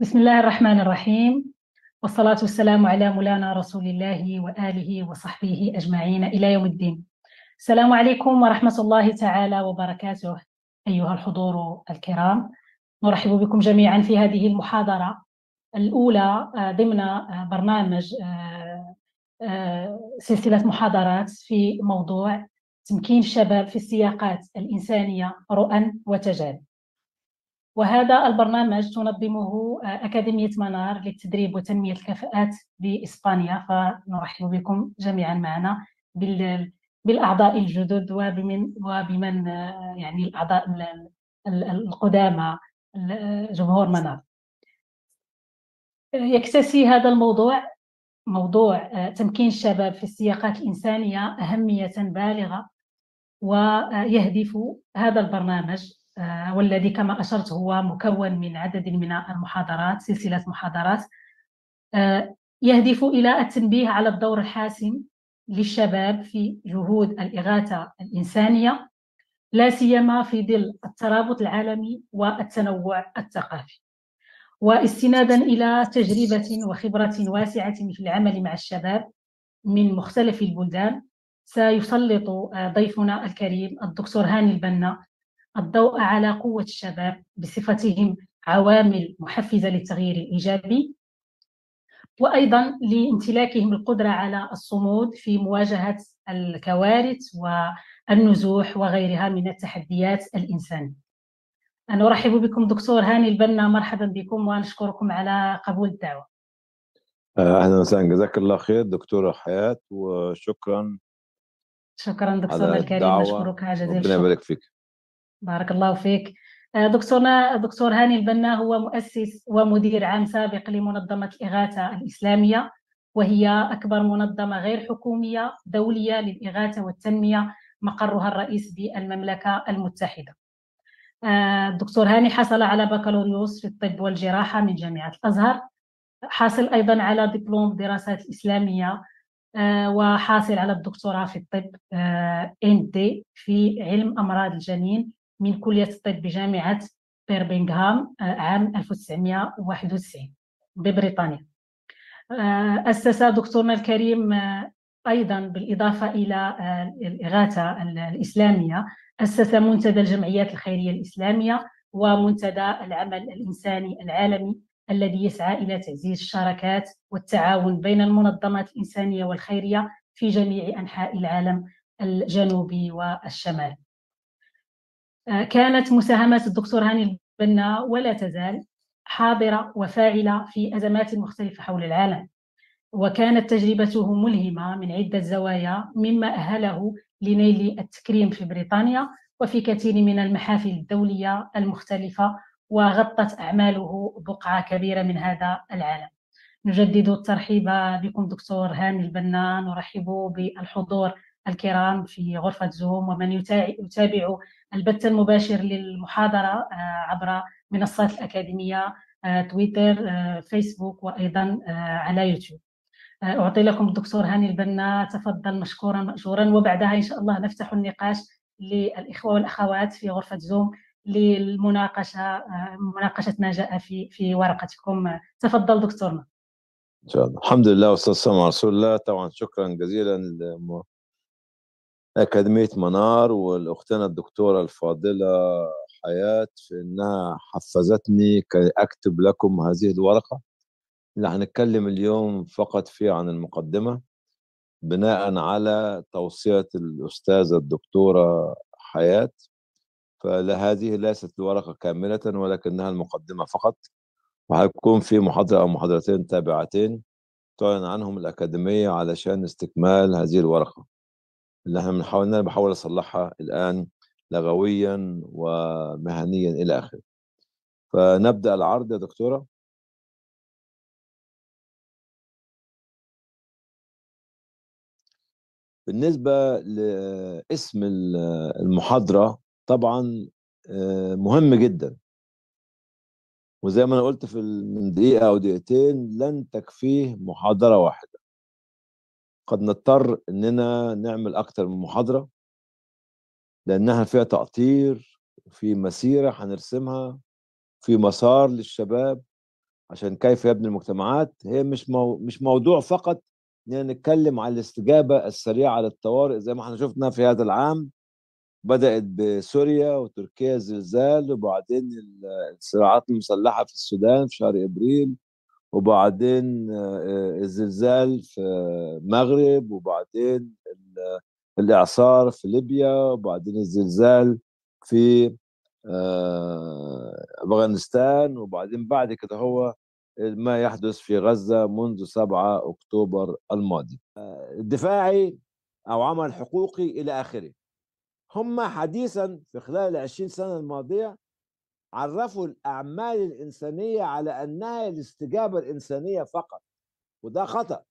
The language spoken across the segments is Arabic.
بسم الله الرحمن الرحيم والصلاة والسلام على مولانا رسول الله وآله وصحبه أجمعين إلى يوم الدين السلام عليكم ورحمة الله تعالى وبركاته أيها الحضور الكرام نرحب بكم جميعا في هذه المحاضرة الأولى آه، ضمن آه، برنامج آه، سلسلة محاضرات في موضوع تمكين الشباب في السياقات الإنسانية رؤى وتجارب وهذا البرنامج تنظمه أكاديمية منار للتدريب وتنمية الكفاءات بإسبانيا فنرحب بكم جميعا معنا بالأعضاء الجدد وبمن, وبمن يعني الأعضاء القدامى جمهور منار يكتسي هذا الموضوع موضوع تمكين الشباب في السياقات الإنسانية أهمية بالغة ويهدف هذا البرنامج آه، والذي كما أشرت هو مكون من عدد من المحاضرات سلسلة محاضرات آه، يهدف إلى التنبيه على الدور الحاسم للشباب في جهود الإغاثة الإنسانية لا سيما في ظل الترابط العالمي والتنوع الثقافي واستنادا إلى تجربة وخبرة واسعة في العمل مع الشباب من مختلف البلدان سيسلط آه، ضيفنا الكريم الدكتور هاني البنا الضوء على قوة الشباب بصفتهم عوامل محفزة للتغيير الإيجابي وأيضا لامتلاكهم القدرة على الصمود في مواجهة الكوارث والنزوح وغيرها من التحديات الإنسانية أنا أرحب بكم دكتور هاني البنا مرحبا بكم ونشكركم على قبول الدعوة آه، أهلا وسهلا جزاك الله خير دكتورة حياة وشكرا شكرا دكتور الكريم نشكرك جزيلا ربنا يبارك فيك بارك الله فيك آه، دكتورنا دكتور هاني البنا هو مؤسس ومدير عام سابق لمنظمة إغاثة الإسلامية وهي أكبر منظمة غير حكومية دولية للإغاثة والتنمية مقرها الرئيس بالمملكة المتحدة الدكتور آه، هاني حصل على بكالوريوس في الطب والجراحة من جامعة الأزهر حاصل أيضا على دبلوم دراسات إسلامية آه، وحاصل على الدكتوراه في الطب ان دي في علم أمراض الجنين من كلية الطب بجامعة بيربينغهام آه، عام 1991 ببريطانيا آه، أسس دكتورنا الكريم آه، أيضا بالإضافة إلى الإغاثة الإسلامية أسس منتدى الجمعيات الخيرية الإسلامية ومنتدى العمل الإنساني العالمي الذي يسعى إلى تعزيز الشراكات والتعاون بين المنظمات الإنسانية والخيرية في جميع أنحاء العالم الجنوبي والشمال كانت مساهمات الدكتور هاني البنا ولا تزال حاضرة وفاعلة في أزمات مختلفة حول العالم وكانت تجربته ملهمة من عدة زوايا مما أهله لنيل التكريم في بريطانيا وفي كثير من المحافل الدولية المختلفة وغطت أعماله بقعة كبيرة من هذا العالم نجدد الترحيب بكم دكتور هاني البنا نرحب بالحضور الكرام في غرفة زوم ومن يتابع البث المباشر للمحاضرة آه، عبر منصات الأكاديمية آه، تويتر آه، فيسبوك وأيضا على يوتيوب أعطي لكم الدكتور هاني البنا تفضل مشكورا مأجورا وبعدها إن شاء الله نفتح النقاش للإخوة والأخوات في غرفة زوم للمناقشة مناقشة ما جاء في في ورقتكم تفضل دكتورنا إن شاء الله الحمد لله والصلاة والسلام على رسول الله طبعا شكرا جزيلا أكاديمية منار والأختنا الدكتورة الفاضلة حياة في أنها حفزتني كي أكتب لكم هذه الورقة اللي هنتكلم اليوم فقط فيها عن المقدمة بناء على توصية الأستاذة الدكتورة حياة فهذه ليست الورقة كاملة ولكنها المقدمة فقط وهيكون في محاضرة أو محاضرتين تابعتين تعلن عنهم الأكاديمية علشان استكمال هذه الورقة اللي احنا بنحاول بحاول اصلحها الان لغويا ومهنيا الى اخره فنبدا العرض يا دكتوره بالنسبه لاسم المحاضره طبعا آه، مهم جدا وزي ما انا قلت في من دقيقه او دقيقتين لن تكفيه محاضره واحده قد نضطر اننا نعمل اكتر من محاضره لانها فيها تقطير في مسيره هنرسمها في مسار للشباب عشان كيف يبني المجتمعات هي مش مو... مش موضوع فقط اننا يعني نتكلم على الاستجابه السريعه للطوارئ زي ما احنا شفنا في هذا العام بدات بسوريا وتركيا زلزال وبعدين الصراعات المسلحه في السودان في شهر ابريل وبعدين آه، آه، الزلزال في المغرب وبعدين الاعصار في ليبيا وبعدين الزلزال في آه، افغانستان وبعدين بعد كده هو ما يحدث في غزه منذ 7 اكتوبر الماضي دفاعي او عمل حقوقي الى اخره هم حديثا في خلال ال 20 سنه الماضيه عرفوا الأعمال الإنسانية على أنها الاستجابة الإنسانية فقط وده خطأ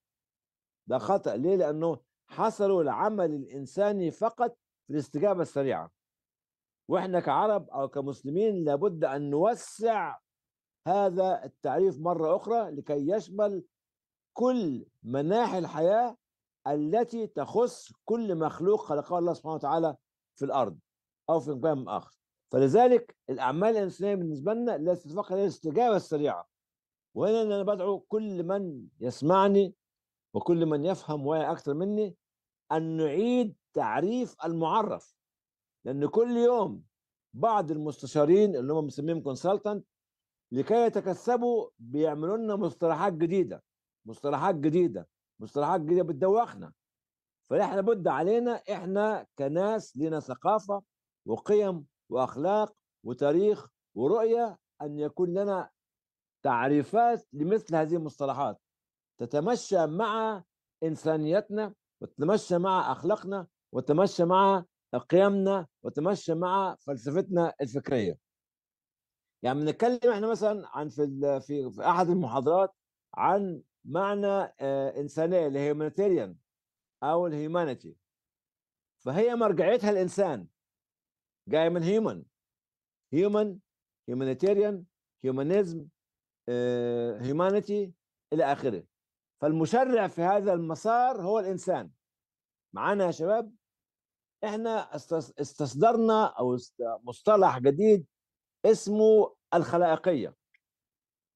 ده خطأ ليه لأنه حصروا العمل الإنساني فقط في الاستجابة السريعة وإحنا كعرب أو كمسلمين لابد أن نوسع هذا التعريف مرة أخرى لكي يشمل كل مناحي الحياة التي تخص كل مخلوق خلقه الله سبحانه وتعالى في الأرض أو في مكان آخر فلذلك الاعمال الانسانيه بالنسبه لنا لا تتفق الاستجابه السريعه وهنا انا بدعو كل من يسمعني وكل من يفهم وانا اكثر مني ان نعيد تعريف المعرف لان كل يوم بعض المستشارين اللي هم مسميهم كونسلتنت لكي يتكسبوا بيعملوا لنا مصطلحات جديده مصطلحات جديده مصطلحات جديده بتدوخنا فاحنا بد علينا احنا كناس لنا ثقافه وقيم واخلاق وتاريخ ورؤيه ان يكون لنا تعريفات لمثل هذه المصطلحات تتمشى مع انسانيتنا وتتمشى مع اخلاقنا وتتمشى مع قيمنا وتتمشى مع فلسفتنا الفكريه. يعني بنتكلم احنا مثلا عن في في في احد المحاضرات عن معنى آه، انسانيه اللي هي او الهيومانيتي فهي مرجعيتها الانسان جاي من هيومن هيومن هيومانيتيريان هيومانيزم هيومانيتي الى اخره فالمشرع في هذا المسار هو الانسان معانا يا شباب احنا استصدرنا او مصطلح جديد اسمه الخلائقيه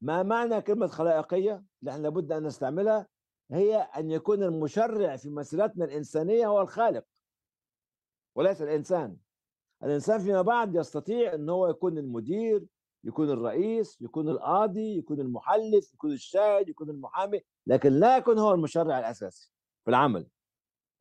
ما معنى كلمه خلائقيه اللي احنا لابد ان نستعملها هي ان يكون المشرع في مسيرتنا الانسانيه هو الخالق وليس الانسان الانسان فيما بعد يستطيع ان هو يكون المدير يكون الرئيس يكون القاضي يكون المحلف يكون الشاهد يكون المحامي لكن لا يكون هو المشرع الاساسي في العمل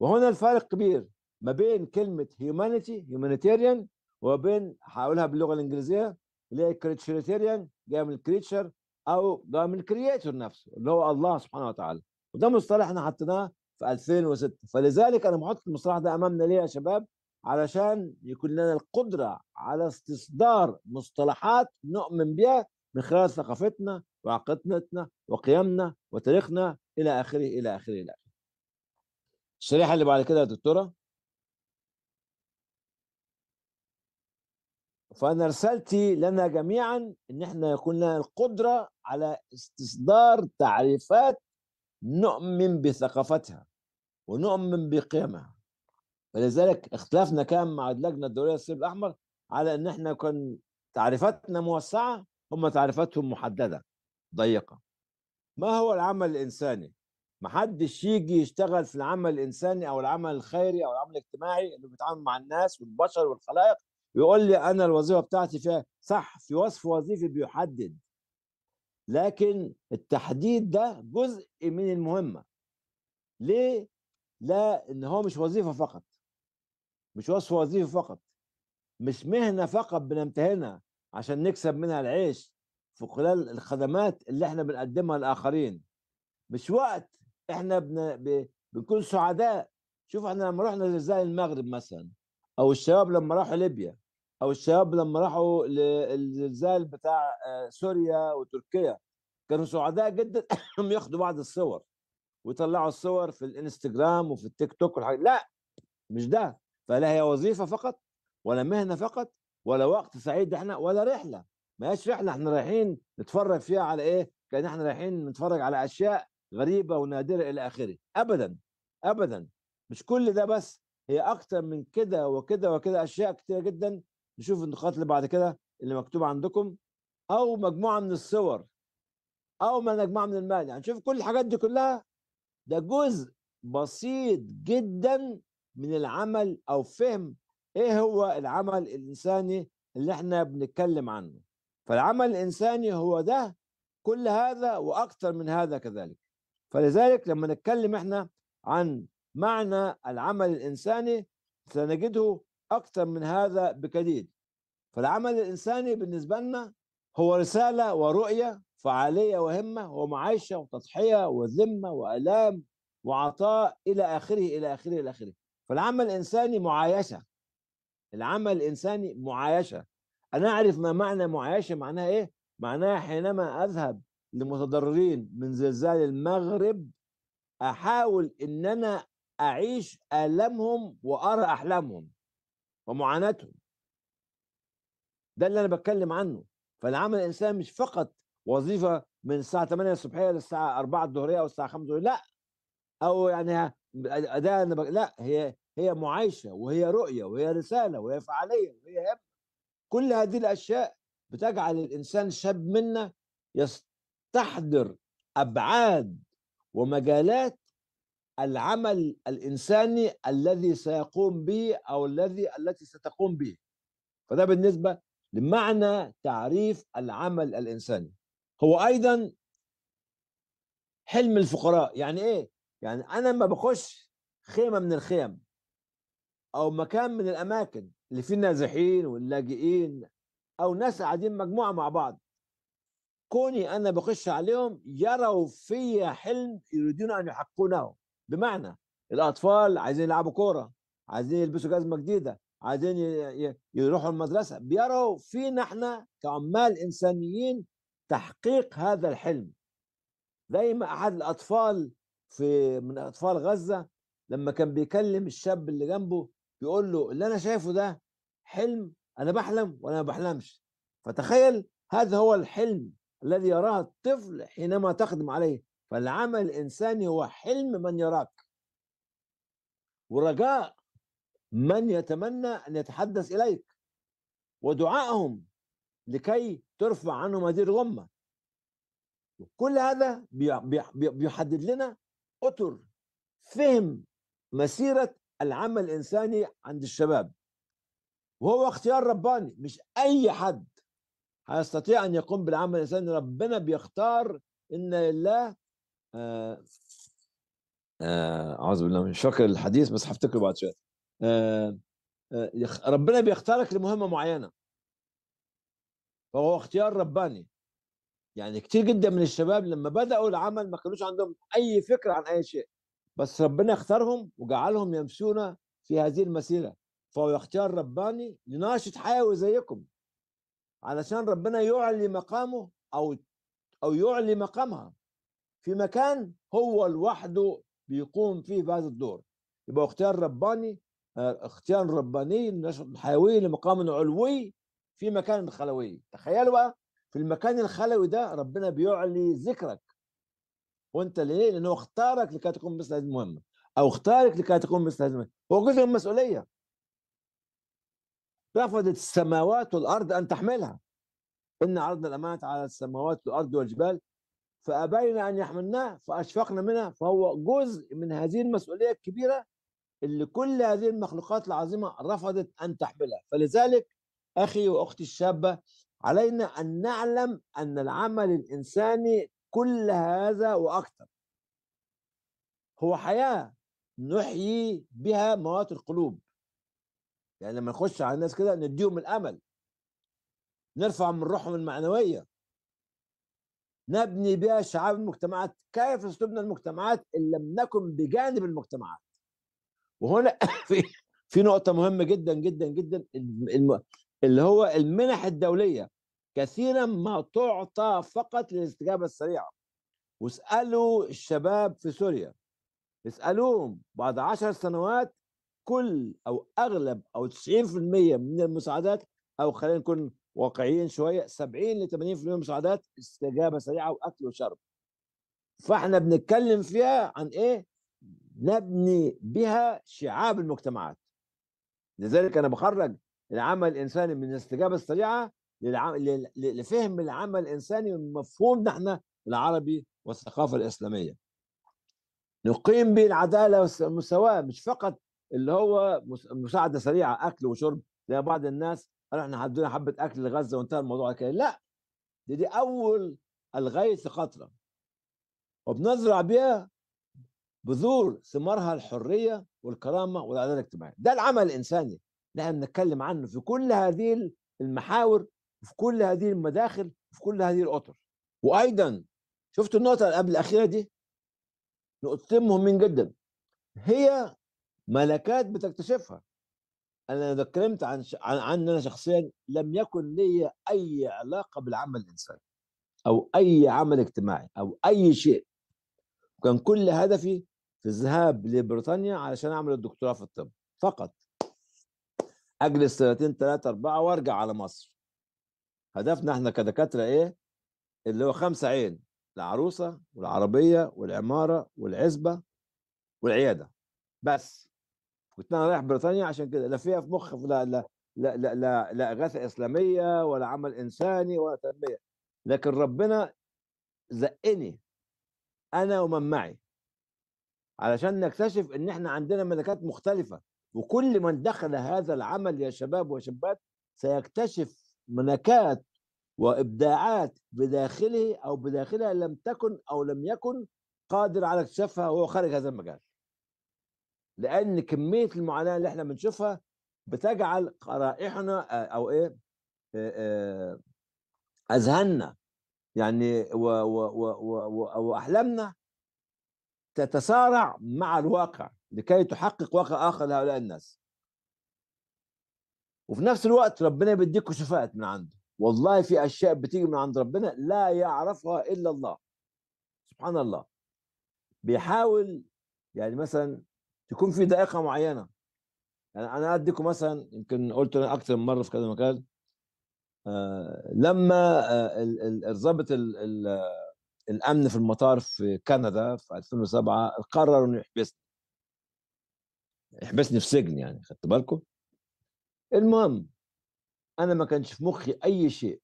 وهنا الفارق كبير ما بين كلمه هيومانيتي هيومانيتيريان وبين هقولها باللغه الانجليزيه اللي هي كريتشريتيريان جايه من الكريتشر او جايه من الكرييتور نفسه اللي هو الله سبحانه وتعالى وده مصطلح احنا حطيناه في 2006 فلذلك انا بحط المصطلح ده امامنا ليه يا شباب علشان يكون لنا القدرة على استصدار مصطلحات نؤمن بها من خلال ثقافتنا وعقيدتنا وقيمنا وتاريخنا إلى آخره إلى آخره إلى آخره الشريحة اللي بعد كده يا دكتورة فأنا رسالتي لنا جميعا إن إحنا يكون لنا القدرة على استصدار تعريفات نؤمن بثقافتها ونؤمن بقيمها فلذلك اختلافنا كان مع اللجنه الدوليه للصليب الاحمر على ان احنا كان تعريفاتنا موسعه هم تعريفاتهم محدده ضيقه ما هو العمل الانساني ما حدش يجي يشتغل في العمل الانساني او العمل الخيري او العمل الاجتماعي اللي بيتعامل مع الناس والبشر والخلائق ويقول لي انا الوظيفه بتاعتي فيها صح في وصف وظيفي بيحدد لكن التحديد ده جزء من المهمه ليه لا ان هو مش وظيفه فقط مش وصف وظيفي فقط مش مهنة فقط بنمتهنها عشان نكسب منها العيش في خلال الخدمات اللي احنا بنقدمها للآخرين مش وقت احنا بن... ب... بنكون سعداء شوف احنا لما رحنا زي المغرب مثلا او الشباب لما راحوا ليبيا او الشباب لما راحوا للزلزال بتاع آه، سوريا وتركيا كانوا سعداء جدا انهم ياخدوا بعض الصور ويطلعوا الصور في الانستجرام وفي التيك توك والحاجات لا مش ده فلا هي وظيفه فقط ولا مهنه فقط ولا وقت سعيد احنا ولا رحله ما هيش رحله احنا رايحين نتفرج فيها على ايه كان احنا رايحين نتفرج على اشياء غريبه ونادره الى اخره ابدا ابدا مش كل ده بس هي اكتر من كده وكده وكده اشياء كتير جدا نشوف النقاط اللي بعد كده اللي مكتوبه عندكم او مجموعه من الصور او مجموعه من المال يعني شوف كل الحاجات دي كلها ده جزء بسيط جدا من العمل او فهم ايه هو العمل الانساني اللي احنا بنتكلم عنه فالعمل الانساني هو ده كل هذا واكثر من هذا كذلك فلذلك لما نتكلم احنا عن معنى العمل الانساني سنجده اكثر من هذا بكثير فالعمل الانساني بالنسبه لنا هو رساله ورؤيه فعاليه وهمه ومعايشه وتضحيه وذمه والام وعطاء الى اخره الى اخره الى اخره فالعمل الإنساني معايشة العمل الإنساني معايشة أنا أعرف ما معنى معايشة معناها إيه؟ معناها حينما أذهب لمتضررين من زلزال المغرب أحاول إن أنا أعيش آلامهم وأرى أحلامهم ومعاناتهم ده اللي أنا بتكلم عنه فالعمل الإنساني مش فقط وظيفة من الساعة 8 الصبحية للساعة 4 الظهرية أو الساعة 5 الظهرية لا أو يعني ده أنا بك... لا هي هي معايشه وهي رؤيه وهي رساله وهي فعاليه وهي هم كل هذه الاشياء بتجعل الانسان شاب منا يستحضر ابعاد ومجالات العمل الانساني الذي سيقوم به او الذي التي ستقوم به فده بالنسبه لمعنى تعريف العمل الانساني هو ايضا حلم الفقراء يعني ايه يعني انا ما بخش خيمه من الخيم او مكان من الاماكن اللي فيه النازحين واللاجئين او ناس قاعدين مجموعه مع بعض كوني انا بخش عليهم يروا في حلم يريدون ان يحققونه بمعنى الاطفال عايزين يلعبوا كوره عايزين يلبسوا جزمه جديده عايزين يروحوا المدرسه بيروا فينا احنا كعمال انسانيين تحقيق هذا الحلم زي ما احد الاطفال في من اطفال غزه لما كان بيكلم الشاب اللي جنبه بيقول له اللي انا شايفه ده حلم انا بحلم ولا ما بحلمش فتخيل هذا هو الحلم الذي يراه الطفل حينما تخدم عليه فالعمل الانساني هو حلم من يراك ورجاء من يتمنى ان يتحدث اليك ودعائهم لكي ترفع عنهم هذه الغمه كل هذا بيحدد لنا اطر فهم مسيره العمل الإنساني عند الشباب وهو اختيار رباني مش أي حد هيستطيع أن يقوم بالعمل الإنساني ربنا بيختار إن لله آه، آه، أعوذ بالله من فاكر الحديث بس هفتكره بعد شوية آه، ربنا بيختارك لمهمة معينة فهو اختيار رباني يعني كتير جدا من الشباب لما بدأوا العمل ما كانوش عندهم أي فكرة عن أي شيء بس ربنا اختارهم وجعلهم يمشون في هذه المسيرة فهو اختيار رباني لناشط حيوي زيكم علشان ربنا يعلي مقامه أو أو يعلي مقامها في مكان هو لوحده بيقوم فيه بهذا الدور يبقى اختيار رباني آه، اختيار رباني لناشط حيوي لمقام علوي في مكان خلوي تخيلوا بقى في المكان الخلوي ده ربنا بيعلي ذكرك وانت ليه؟ لانه اختارك لكي تقوم مثل هذه المهمه او اختارك لكي تقوم مثل هذه المهمه هو جزء من المسؤوليه رفضت السماوات والارض ان تحملها ان عرضنا الامانه على السماوات والارض والجبال فابين ان يحملناه فاشفقنا منها فهو جزء من هذه المسؤوليه الكبيره اللي كل هذه المخلوقات العظيمه رفضت ان تحملها فلذلك اخي واختي الشابه علينا ان نعلم ان العمل الانساني كل هذا وأكثر هو حياة نحيي بها موات القلوب يعني لما نخش على الناس كده نديهم الأمل نرفع من روحهم المعنوية نبني بها شعاب المجتمعات كيف نبنى المجتمعات إن لم نكن بجانب المجتمعات وهنا في في نقطة مهمة جدا جدا جدا اللي هو المنح الدولية كثيرا ما تعطى فقط للاستجابه السريعه واسالوا الشباب في سوريا اسالوهم بعد عشر سنوات كل او اغلب او 90% من المساعدات او خلينا نكون واقعيين شويه 70 ل 80% من المساعدات استجابه سريعه واكل وشرب فاحنا بنتكلم فيها عن ايه نبني بها شعاب المجتمعات لذلك انا بخرج العمل الانساني من الاستجابه السريعه للع... لفهم العمل الانساني من نحن احنا العربي والثقافه الاسلاميه. نقيم به العداله والمساواه مش فقط اللي هو مساعده سريعه اكل وشرب زي بعض الناس احنا هدونا حبه اكل لغزه وانتهى الموضوع كده لا دي دي اول الغيث قطره وبنزرع بها بذور ثمارها الحريه والكرامه والعداله الاجتماعيه ده العمل الانساني اللي احنا بنتكلم عنه في كل هذه المحاور في كل هذه المداخل في كل هذه الاطر وايضا شفت النقطه قبل الاخيره دي نقطتين مهمين جدا هي ملكات بتكتشفها انا اتكلمت عن ش... عن انا شخصيا لم يكن لي اي علاقه بالعمل الانساني او اي عمل اجتماعي او اي شيء كان كل هدفي في الذهاب لبريطانيا علشان اعمل الدكتوراه في الطب فقط اجلس سنتين ثلاثه اربعه وارجع على مصر هدفنا احنا كدكاتره ايه اللي هو خمسه عين العروسه والعربيه والعماره والعزبه والعياده بس كنت انا رايح بريطانيا عشان كده لا فيها في مخ لا لا لا لا لا, لا اغاثه اسلاميه ولا عمل انساني ولا تنميه لكن ربنا زقني انا ومن معي علشان نكتشف ان احنا عندنا ملكات مختلفه وكل من دخل هذا العمل يا شباب وشابات سيكتشف منكات وابداعات بداخله او بداخلها لم تكن او لم يكن قادر على اكتشافها وهو خارج هذا المجال لان كميه المعاناه اللي احنا بنشوفها بتجعل قرائحنا آه، او ايه آه، آه، اذهاننا يعني واحلامنا تتسارع مع الواقع لكي تحقق واقع اخر لهؤلاء الناس وفي نفس الوقت ربنا بيديكوا شفاءات من عنده والله في اشياء بتيجي من عند ربنا لا يعرفها الا الله سبحان الله بيحاول يعني مثلا تكون في دقيقه معينه يعني انا اديكم مثلا يمكن قلت انا اكثر من مره في كذا مكان آه لما آه الامن في المطار في كندا في 2007 قرروا انه يحبسني يحبسني في سجن يعني خدت بالكم المهم انا ما كانش في مخي اي شيء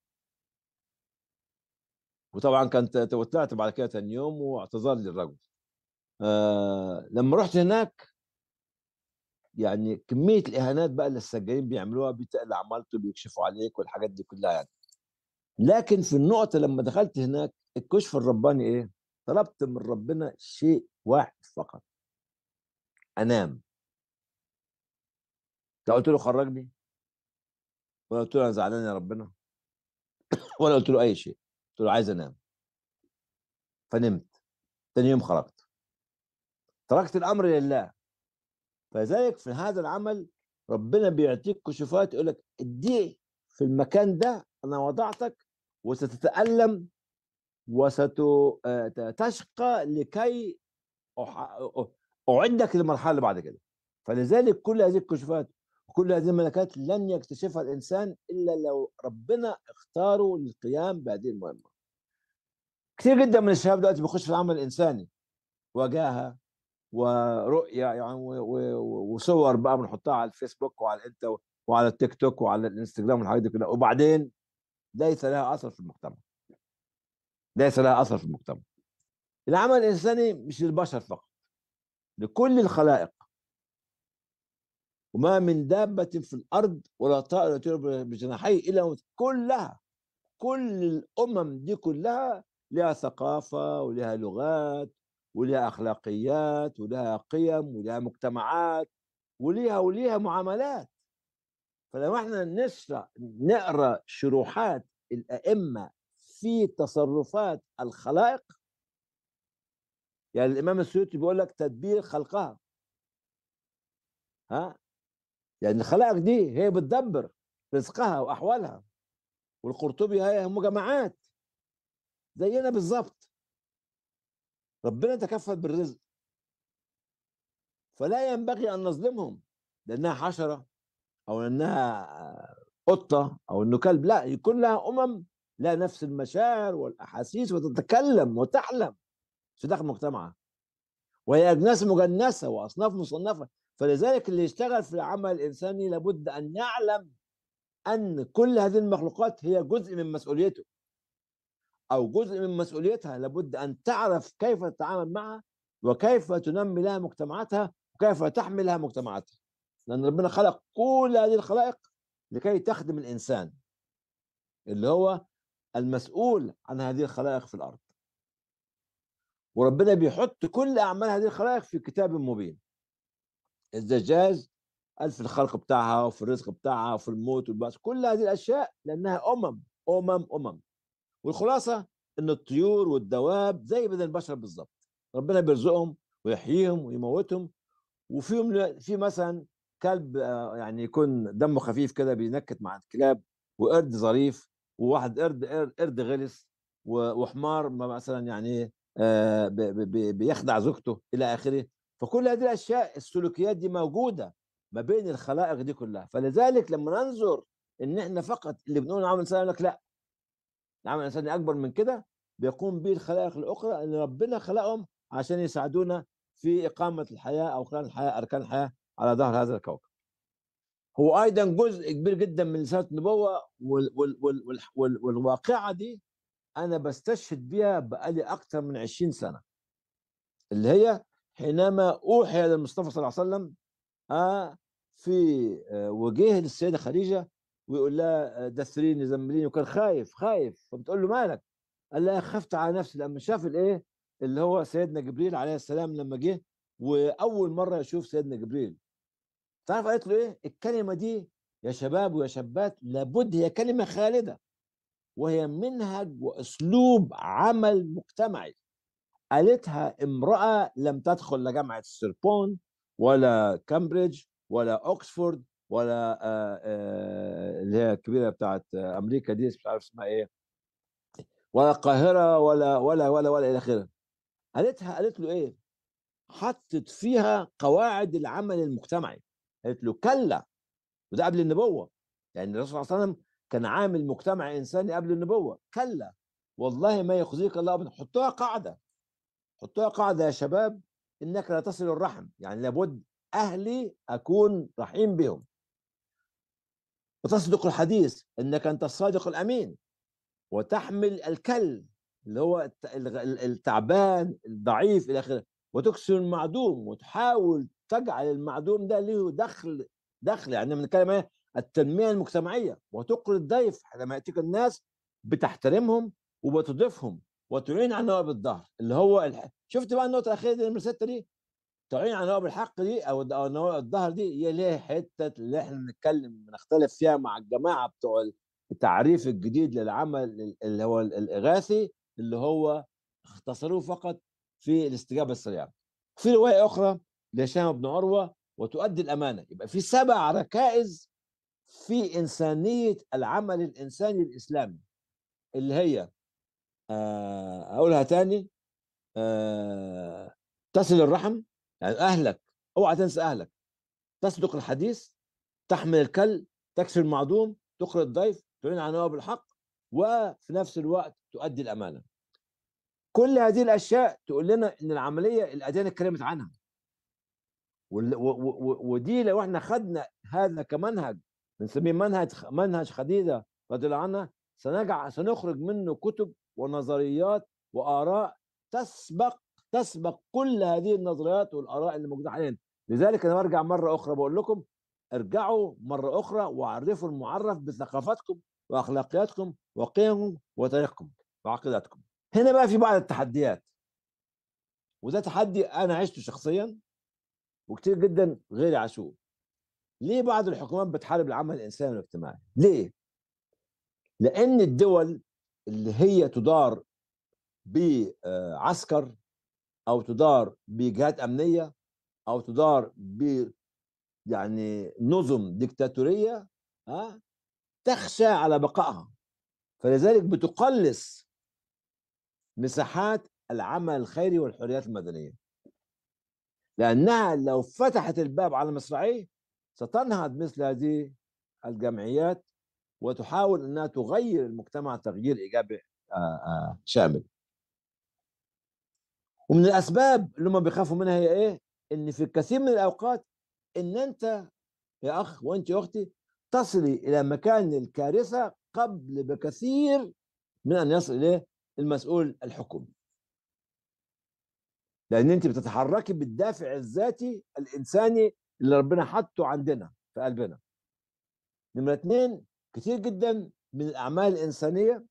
وطبعا كانت توترت بعد كده ثاني يوم واعتذر لي الرجل آه لما رحت هناك يعني كميه الاهانات بقى اللي السجانين بيعملوها بتقل عملته بيكشفوا عليك والحاجات دي كلها يعني لكن في النقطه لما دخلت هناك الكشف الرباني ايه؟ طلبت من ربنا شيء واحد فقط انام قلت له خرجني ولا قلت له انا زعلان يا ربنا ولا قلت له اي شيء قلت له عايز انام فنمت تاني يوم خرجت تركت الامر لله فذلك في هذا العمل ربنا بيعطيك كشوفات يقول لك ادي في المكان ده انا وضعتك وستتالم وستشقى آه، لكي اعدك للمرحله اللي بعد كده فلذلك كل هذه الكشوفات كل هذه الملكات لن يكتشفها الإنسان إلا لو ربنا اختاره للقيام بهذه المهمة كثير جدا من الشباب دلوقتي بيخش في العمل الإنساني وجاهة ورؤية يعني وصور بقى بنحطها على الفيسبوك وعلى الانت وعلى التيك توك وعلى الانستجرام والحاجات دي كلها وبعدين ليس لها أثر في المجتمع ليس لها أثر في المجتمع العمل الإنساني مش للبشر فقط لكل الخلائق وما من دابة في الأرض ولا طائر يطير بجناحيه إلا كلها كل الأمم دي كلها لها ثقافة ولها لغات ولها أخلاقيات ولها قيم ولها مجتمعات وليها وليها معاملات فلما احنا نسرع نقرا شروحات الائمه في تصرفات الخلائق يعني الامام السيوطي بيقول لك تدبير خلقها ها يعني الخلائق دي هي بتدبر رزقها واحوالها والقرطبي هي هم جماعات زينا بالظبط ربنا تكفل بالرزق فلا ينبغي ان نظلمهم لانها حشره او انها قطه او انه كلب لا يكون لها امم لها نفس المشاعر والاحاسيس وتتكلم وتعلم في داخل مجتمعها وهي اجناس مجنسه واصناف مصنفه فلذلك اللي يشتغل في العمل الإنساني لابد أن يعلم أن كل هذه المخلوقات هي جزء من مسؤوليته أو جزء من مسؤوليتها لابد أن تعرف كيف تتعامل معها وكيف تنمي لها مجتمعاتها وكيف تحمي لها مجتمعاتها لأن ربنا خلق كل هذه الخلائق لكي تخدم الإنسان اللي هو المسؤول عن هذه الخلائق في الأرض وربنا بيحط كل أعمال هذه الخلائق في كتاب مبين الزجاج في الخلق بتاعها وفي الرزق بتاعها وفي الموت والبعث كل هذه الاشياء لانها امم امم امم والخلاصه ان الطيور والدواب زي بدن البشر بالظبط ربنا بيرزقهم ويحييهم ويموتهم وفيهم في مثلا كلب آه، يعني يكون دمه خفيف كده بينكت مع الكلاب وقرد ظريف وواحد قرد قرد غلس وحمار مثلا يعني آه، بيخدع زوجته الى اخره فكل هذه الاشياء السلوكيات دي موجوده ما بين الخلائق دي كلها فلذلك لما ننظر ان احنا فقط اللي بنقول عمل انسان يقول لك لا العمل انسان اكبر من كده بيقوم به الخلائق الاخرى ان ربنا خلقهم عشان يساعدونا في اقامه الحياه او قران الحياه اركان الحياه على ظهر هذا الكوكب. هو ايضا جزء كبير جدا من رساله النبوه والواقعه دي انا بستشهد بيها بقالي اكثر من 20 سنه. اللي هي حينما أوحي للمصطفى صلى الله عليه وسلم آه، في آه، وجه للسيدة خديجة ويقول لها آه، دثريني زمليني وكان خايف خايف فبتقول له مالك قال لها خفت على نفسي لما شاف الايه اللي هو سيدنا جبريل عليه السلام لما جه واول مره يشوف سيدنا جبريل تعرف قالت له ايه الكلمه دي يا شباب ويا شابات لابد هي كلمه خالده وهي منهج واسلوب عمل مجتمعي قالتها امرأة لم تدخل لا جامعة السربون ولا كامبريدج ولا أكسفورد ولا آه، آه، اللي هي الكبيرة بتاعت أمريكا دي مش عارف اسمها إيه ولا القاهرة ولا ولا ولا ولا إلى آخره قالتها قالت له إيه؟ حطت فيها قواعد العمل المجتمعي قالت له كلا وده قبل النبوة يعني الرسول صلى الله عليه وسلم كان عامل مجتمع إنساني قبل النبوة كلا والله ما يخزيك الله أبدا حطها قاعدة حطوها قاعده يا شباب انك لا تصل الرحم يعني لابد اهلي اكون رحيم بهم وتصدق الحديث انك انت الصادق الامين وتحمل الكل اللي هو التعبان الضعيف الى اخره وتكسر المعدوم وتحاول تجعل المعدوم ده له دخل دخل يعني بنتكلم إيه؟ التنميه المجتمعيه وتقر الضيف لما ياتيك الناس بتحترمهم وبتضيفهم وتعين على نواب الظهر اللي هو الح... شفت بقى النقطه الاخيره دي نمره 6 دي تعين على نواب الحق دي او نواب الظهر دي هي ليه حته اللي احنا بنتكلم بنختلف فيها مع الجماعه بتوع التعريف الجديد للعمل اللي هو الاغاثي اللي هو اختصروه فقط في الاستجابه السريعه. في روايه اخرى لهشام بن عروه وتؤدي الامانه يبقى في سبع ركائز في انسانيه العمل الانساني الاسلامي اللي هي آه، اقولها تاني آه، تصل الرحم يعني اهلك اوعى تنسى اهلك تصدق الحديث تحمل الكل تكسر المعدوم تقري الضيف تعين عن نواب الحق وفي نفس الوقت تؤدي الامانه كل هذه الاشياء تقول لنا ان العمليه الاديان اتكلمت عنها ودي لو احنا خدنا هذا كمنهج بنسميه منهج منهج خديجه رضي الله عنها سنجع سنخرج منه كتب ونظريات واراء تسبق تسبق كل هذه النظريات والاراء اللي موجوده حاليا لذلك انا برجع مره اخرى بقول لكم ارجعوا مره اخرى وعرفوا المعرف بثقافتكم واخلاقياتكم وقيمكم وتاريخكم وعقيداتكم هنا بقى في بعض التحديات وده تحدي انا عشته شخصيا وكتير جدا غيري عاشوه ليه بعض الحكومات بتحارب العمل الانساني والاجتماعي ليه لان الدول اللي هي تدار بعسكر آه، او تدار بجهات امنيه او تدار ب يعني نظم دكتاتوريه ها آه، تخشى على بقائها فلذلك بتقلص مساحات العمل الخيري والحريات المدنيه لانها لو فتحت الباب على المصراعيه ستنهض مثل هذه الجمعيات وتحاول انها تغير المجتمع تغيير ايجابي شامل ومن الاسباب اللي هم بيخافوا منها هي ايه ان في الكثير من الاوقات ان انت يا اخ وانت يا اختي تصلي الى مكان الكارثه قبل بكثير من ان يصل اليه المسؤول الحكومي لان انت بتتحركي بالدافع الذاتي الانساني اللي ربنا حطه عندنا في قلبنا نمرة اثنين كتير جدا من الاعمال الانسانيه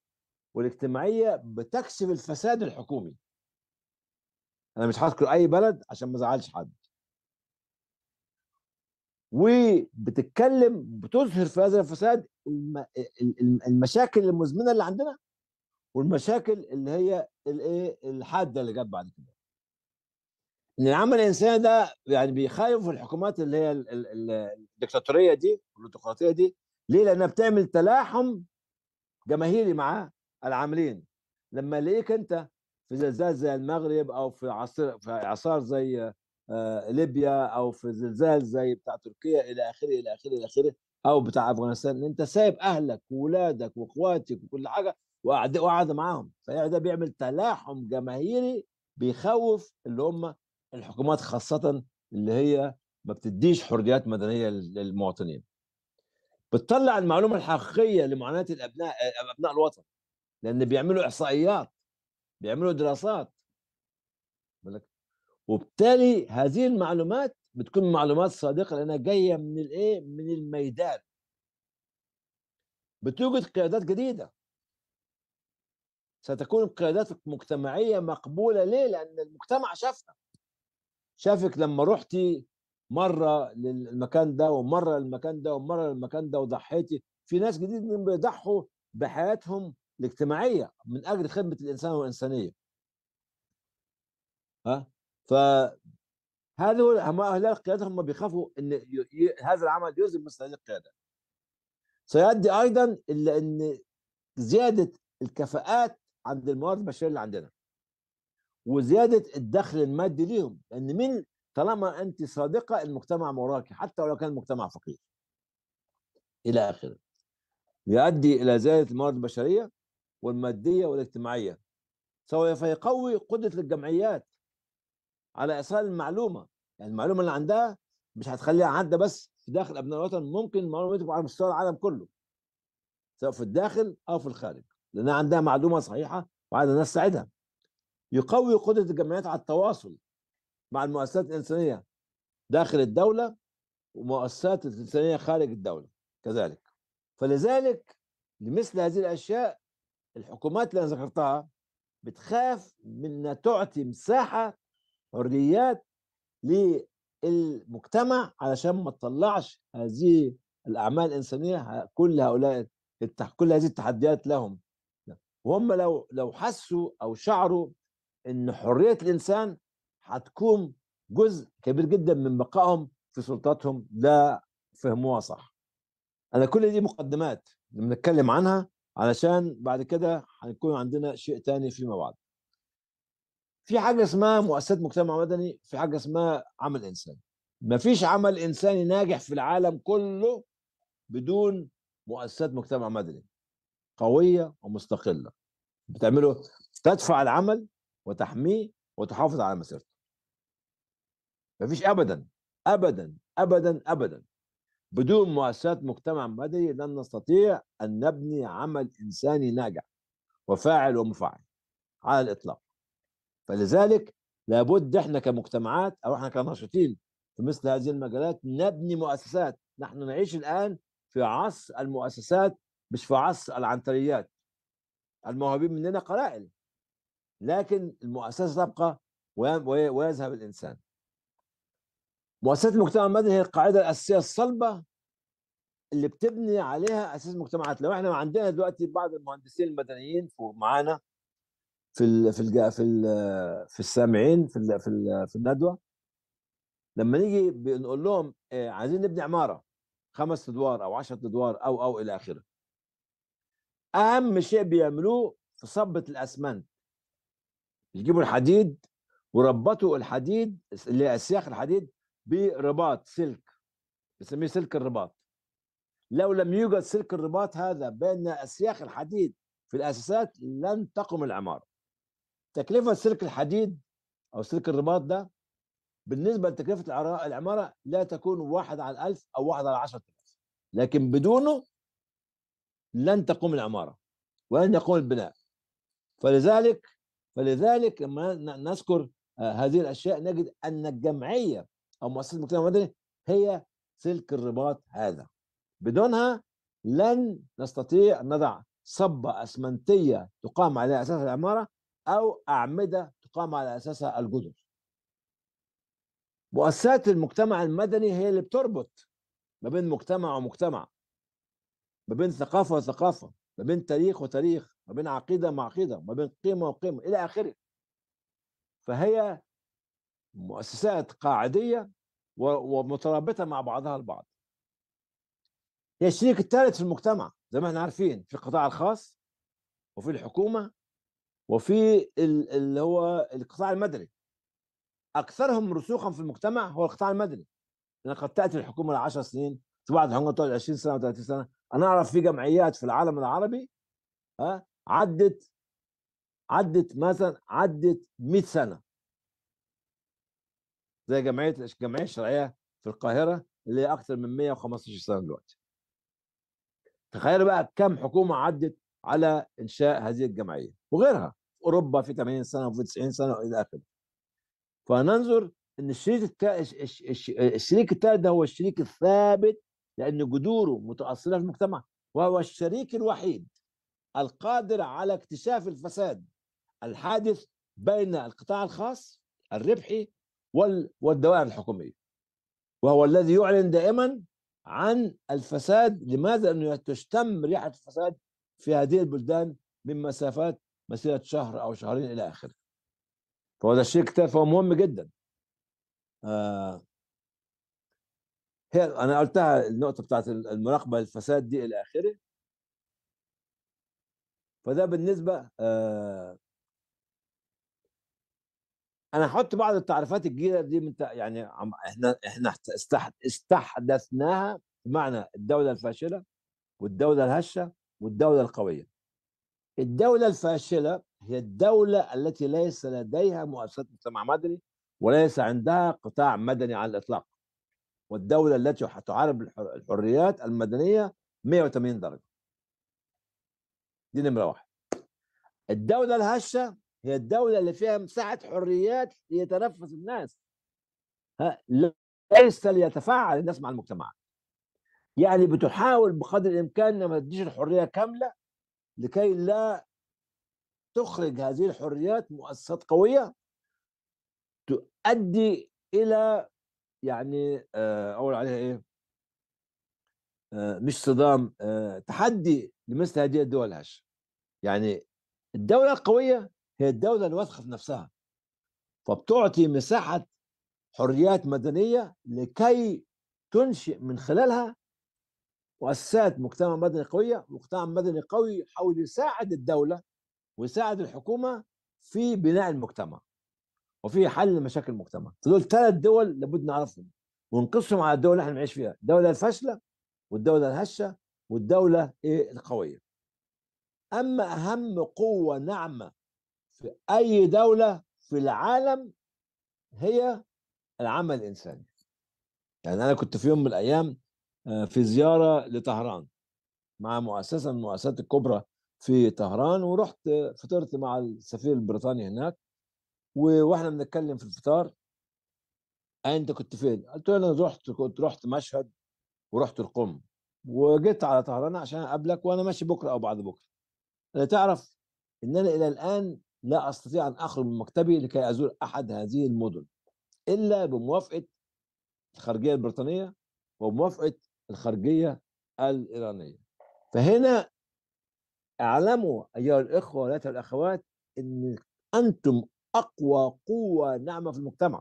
والاجتماعيه بتكشف الفساد الحكومي انا مش هذكر اي بلد عشان ما ازعلش حد وبتتكلم بتظهر في هذا الفساد المشاكل المزمنه اللي عندنا والمشاكل اللي هي الايه الحاده اللي جت بعد كده ان العمل الانساني ده يعني بيخالف الحكومات اللي هي الدكتاتوريه دي والديمقراطيه دي ليه لانها بتعمل تلاحم جماهيري مع العاملين لما ليك انت في زلزال زي المغرب او في عصر في اعصار زي آه، ليبيا او في زلزال زي بتاع تركيا الى اخره الى اخره الى اخره او بتاع افغانستان انت سايب اهلك وولادك واخواتك وكل حاجه وقعد وقعد معاهم فده بيعمل تلاحم جماهيري بيخوف اللي هم الحكومات خاصه اللي هي ما بتديش حريات مدنيه للمواطنين بتطلع المعلومه الحقيقيه لمعاناه الابناء آه، ابناء الوطن لان بيعملوا احصائيات بيعملوا دراسات وبالتالي هذه المعلومات بتكون معلومات صادقه لانها جايه من الايه من الميدان بتوجد قيادات جديده ستكون قيادات مجتمعيه مقبوله ليه لان المجتمع شافنا شافك لما رحتي مره للمكان ده ومره للمكان ده ومره للمكان ده وضحيتي في ناس جديد من بيضحوا بحياتهم الاجتماعيه من اجل خدمه الانسان والانسانيه ها ف هذول هؤلاء القيادة هم بيخافوا ان ي... ي... هذا العمل يذهب مصدر القيادة سيؤدي ايضا الى ان زيادة الكفاءات عند الموارد البشرية اللي عندنا وزيادة الدخل المادي ليهم لان مين طالما انت صادقه المجتمع وراك حتى ولو كان المجتمع فقير الى اخره يؤدي الى زياده الموارد البشريه والماديه والاجتماعيه سوف يقوي قدره الجمعيات على ايصال المعلومه يعني المعلومه اللي عندها مش هتخليها عدة بس في داخل ابناء الوطن ممكن المعلومه تبقى على مستوى العالم كله سواء في الداخل او في الخارج لانها عندها معلومه صحيحه وعايزه الناس تساعدها يقوي قدره الجمعيات على التواصل مع المؤسسات الإنسانية داخل الدولة ومؤسسات الإنسانية خارج الدولة كذلك فلذلك لمثل هذه الأشياء الحكومات اللي أنا ذكرتها بتخاف من تعطي مساحة حريات للمجتمع علشان ما تطلعش هذه الأعمال الإنسانية كل هؤلاء كل هذه التحديات لهم نعم. وهم لو لو حسوا أو شعروا أن حرية الإنسان هتكون جزء كبير جدا من بقائهم في سلطاتهم لا فهموها صح انا كل دي مقدمات بنتكلم عنها علشان بعد كده هنكون عندنا شيء تاني فيما بعد في حاجه اسمها مؤسسات مجتمع مدني في حاجه اسمها عمل انساني مفيش عمل انساني ناجح في العالم كله بدون مؤسسات مجتمع مدني قويه ومستقله بتعمله تدفع العمل وتحميه وتحافظ على مسيرته ما فيش ابدا ابدا ابدا ابدا بدون مؤسسات مجتمع مدني لن نستطيع ان نبني عمل انساني ناجح وفاعل ومفعل على الاطلاق فلذلك لابد احنا كمجتمعات او احنا كناشطين في مثل هذه المجالات نبني مؤسسات نحن نعيش الان في عصر المؤسسات مش في عصر العنتريات الموهوبين مننا قلائل لكن المؤسسه تبقى ويذهب الانسان مؤسسات المجتمع المدني هي القاعده الاساسيه الصلبه اللي بتبني عليها اساس المجتمعات لو احنا عندنا دلوقتي بعض المهندسين المدنيين معانا في ال في ال في ال في السامعين في ال في, ال في الندوه لما نيجي بنقول لهم آه، عايزين نبني عماره خمس ادوار او 10 ادوار او او الى اخره اهم شيء بيعملوه في صبه الاسمنت يجيبوا الحديد وربطوا الحديد اللي هي اسياخ الحديد برباط سلك بسميه سلك الرباط لو لم يوجد سلك الرباط هذا بين اسياخ الحديد في الاساسات لن تقم العماره تكلفه سلك الحديد او سلك الرباط ده بالنسبه لتكلفه العماره لا تكون واحد على ألف او واحد على عشرة ألف لكن بدونه لن تقوم العماره ولن يقوم البناء فلذلك فلذلك لما نذكر آه، هذه الاشياء نجد ان الجمعيه او مؤسسه المجتمع المدني هي سلك الرباط هذا بدونها لن نستطيع ان نضع صبة أسمنتية تقام على أساس العمارة أو أعمدة تقام على أساسها الجدر مؤسسات المجتمع المدني هي اللي بتربط ما بين مجتمع ومجتمع ما بين ثقافة وثقافة ما بين تاريخ وتاريخ ما بين عقيدة مع عقيدة ما بين قيمة وقيمة إلى آخره فهي مؤسسات قاعدية ومترابطة مع بعضها البعض هي الشريك الثالث في المجتمع زي ما احنا عارفين في القطاع الخاص وفي الحكومة وفي اللي هو القطاع المدني أكثرهم رسوخا في المجتمع هو القطاع المدني لأن قد تأتي الحكومة لعشر 10 سنين في بعض الحكومات تقعد 20 سنة و30 سنة أنا أعرف في جمعيات في العالم العربي ها عدت عدت مثلا عدت 100 سنة زي جمعيه الجمعيه الشرعيه في القاهره اللي هي اكثر من 115 سنه دلوقتي تخيلوا بقى كم حكومه عدت على انشاء هذه الجمعيه وغيرها في اوروبا في 80 سنه وفي 90 سنه والى اخره فننظر ان الشريك الشريك الثالث ده هو الشريك الثابت لان جذوره متاصله في المجتمع وهو الشريك الوحيد القادر على اكتشاف الفساد الحادث بين القطاع الخاص الربحي والدوائر الحكومية وهو الذي يعلن دائما عن الفساد لماذا أنه تشتم ريحة الفساد في هذه البلدان من مسافات مسيرة شهر أو شهرين إلى آخره فهذا الشيء كتاب فهو مهم جدا آه هي أنا قلتها النقطة بتاعت المراقبة للفساد دي إلى آخره فده بالنسبة آه انا هحط بعض التعريفات الجديده دي من يعني احنا احنا استحدثناها بمعنى الدوله الفاشله والدوله الهشه والدوله القويه الدوله الفاشله هي الدوله التي ليس لديها مؤسسات مجتمع مدني وليس عندها قطاع مدني على الاطلاق والدوله التي تعارب الحريات المدنيه 180 درجه دي نمره واحد الدوله الهشه هي الدولة اللي فيها مساحة حريات ليتنفس الناس ها ليس ليتفاعل الناس مع المجتمع يعني بتحاول بقدر الإمكان ما تديش الحرية كاملة لكي لا تخرج هذه الحريات مؤسسات قوية تؤدي إلى يعني آه، أقول عليها إيه آه، مش صدام آه، تحدي لمثل هذه الدول هاش يعني الدولة القوية هي الدولة الواثقة في نفسها فبتعطي مساحة حريات مدنية لكي تنشئ من خلالها مؤسسات مجتمع مدني قوية مجتمع مدني قوي حول يساعد الدولة ويساعد الحكومة في بناء المجتمع وفي حل مشاكل المجتمع فدول ثلاث دول لابد نعرفهم ونقسم على الدول اللي احنا بنعيش فيها الدولة الفاشلة والدولة الهشة والدولة ايه القوية أما أهم قوة ناعمة في أي دولة في العالم هي العمل الإنساني يعني أنا كنت في يوم من الأيام آه، في زيارة لطهران مع مؤسسة من المؤسسات الكبرى في طهران ورحت فطرت مع السفير البريطاني هناك واحنا بنتكلم في الفطار انت كنت فين؟ قلت له انا رحت كنت رحت مشهد ورحت القم وجيت على طهران عشان اقابلك وانا ماشي بكره او بعد بكره. انا تعرف ان انا الى الان لا أستطيع أن أخرج من مكتبي لكي أزور أحد هذه المدن إلا بموافقة الخارجية البريطانية وموافقة الخارجية الإيرانية فهنا اعلموا أيها الإخوة والأخوات الأخوات أن أنتم أقوى قوة ناعمة في المجتمع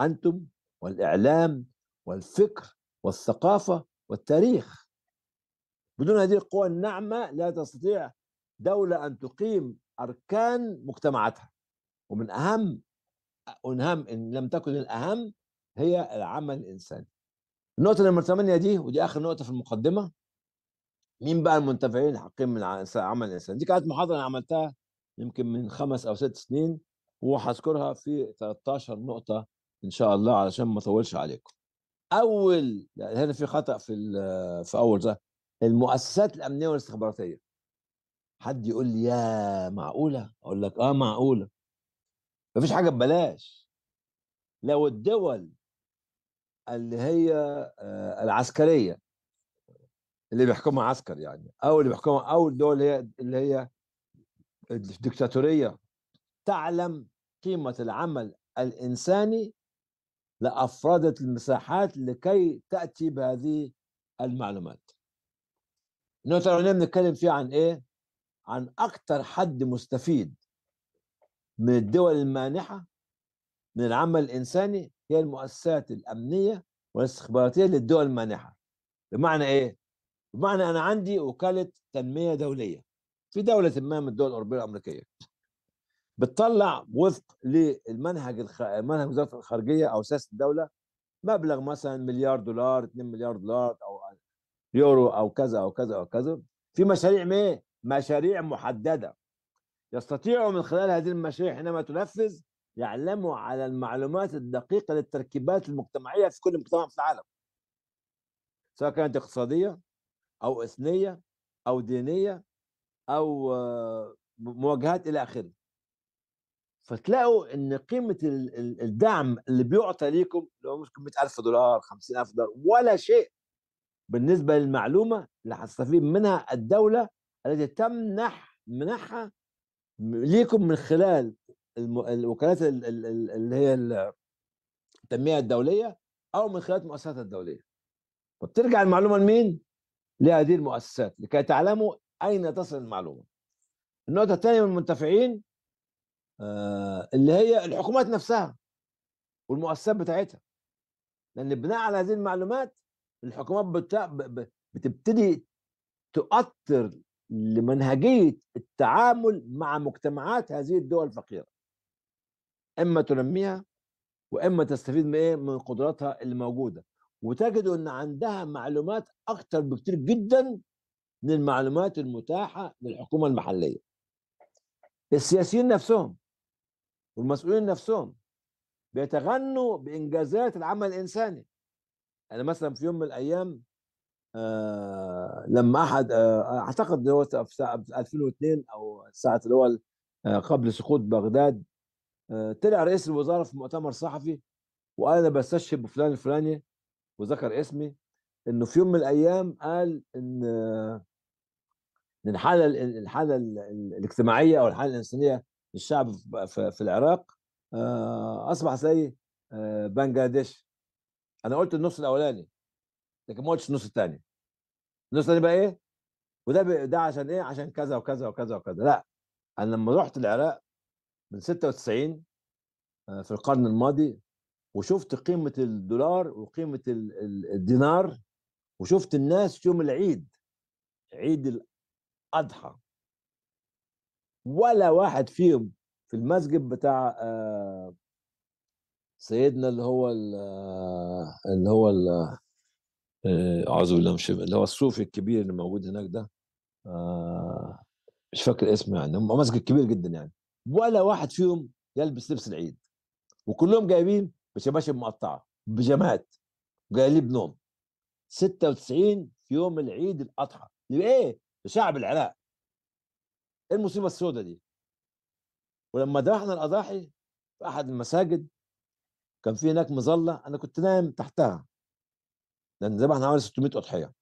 أنتم والإعلام والفكر والثقافة والتاريخ بدون هذه القوى الناعمة لا تستطيع دولة أن تقيم أركان مجتمعاتها ومن أهم أهم إن لم تكن الأهم هي العمل الإنساني النقطة نمرة 8 دي ودي آخر نقطة في المقدمة مين بقى المنتفعين الحقيقيين من عمل الإنسان دي كانت محاضرة أنا عملتها يمكن من خمس أو ست سنين وهذكرها في 13 نقطة إن شاء الله علشان ما أطولش عليكم أول هنا في خطأ في في أول ده المؤسسات الأمنية والاستخباراتية حد يقول لي يا معقوله اقول لك اه معقوله مفيش حاجه ببلاش لو الدول اللي هي آه، العسكريه اللي بيحكمها عسكر يعني او اللي بيحكمها او الدول اللي هي اللي هي الدكتاتوريه تعلم قيمه العمل الانساني لافردت المساحات لكي تاتي بهذه المعلومات النقطه الاولانيه بنتكلم فيها عن ايه عن أكثر حد مستفيد من الدول المانحة من العمل الإنساني هي المؤسسات الأمنية والاستخباراتية للدول المانحة بمعنى إيه؟ بمعنى أنا عندي وكالة تنمية دولية في دولة ما من الدول الأوروبية الأمريكية بتطلع وفق للمنهج الخ... منهج وزاره الخارجيه او سياسه الدوله مبلغ مثلا مليار دولار 2 مليار دولار او يورو او كذا او كذا او كذا في مشاريع ما مشاريع محددة يستطيع من خلال هذه المشاريع حينما تنفذ يعلموا على المعلومات الدقيقة للتركيبات المجتمعية في كل مجتمع في العالم سواء كانت اقتصادية أو إثنية أو دينية أو آه، مواجهات إلى آخره فتلاقوا ان قيمه الدعم اللي بيعطى ليكم لو ممكن 100000 دولار 50000 دولار ولا شيء بالنسبه للمعلومه اللي هتستفيد منها الدوله التي تمنح منحها ليكم من خلال الوكالات اللي هي التنميه الدوليه او من خلال المؤسسات الدوليه وبترجع المعلومه لمين؟ لهذه المؤسسات لكي تعلموا اين تصل المعلومه النقطه الثانيه من المنتفعين آه، اللي هي الحكومات نفسها والمؤسسات بتاعتها لان بناء على هذه المعلومات الحكومات بتبتدي تؤطر لمنهجيه التعامل مع مجتمعات هذه الدول الفقيره اما تنميها واما تستفيد من ايه من قدراتها اللي موجوده وتجد ان عندها معلومات اكثر بكثير جدا من المعلومات المتاحه للحكومه المحليه السياسيين نفسهم والمسؤولين نفسهم بيتغنوا بانجازات العمل الانساني انا يعني مثلا في يوم من الايام آه، لما احد آه، اعتقد اللي هو في 2002 او ساعه اللي هو آه، قبل سقوط بغداد طلع رئيس الوزراء في مؤتمر صحفي وقال انا بستشهد بفلان الفلاني وذكر اسمي انه في يوم من الايام قال ان ان الحاله الحاله الاجتماعيه او الحاله الانسانيه للشعب في العراق اصبح زي بنجلاديش انا قلت النص الاولاني لكن ما قلتش النص الثاني النص الثاني بقى ايه وده ب... ده عشان ايه عشان كذا وكذا وكذا وكذا لا انا لما رحت العراق من 96 آه، في القرن الماضي وشفت قيمه الدولار وقيمه الدينار وشفت الناس يوم العيد عيد الاضحى ولا واحد فيهم في المسجد بتاع آه، سيدنا اللي هو آه، اللي هو اعوذ آه، بالله من اللي هو الصوفي الكبير اللي موجود هناك ده آه، مش فاكر اسمه يعني هم مسجد كبير جدا يعني ولا واحد فيهم يلبس لبس العيد وكلهم جايبين بشباشب مقطعه بيجامات وجايلين بنوم 96 في يوم العيد الاضحى ايه لشعب العراق ايه المصيبه السوداء دي؟ ولما ذبحنا الاضاحي في احد المساجد كان في هناك مظله انا كنت نايم تحتها لان زي ما احنا عملنا 600 اضحيه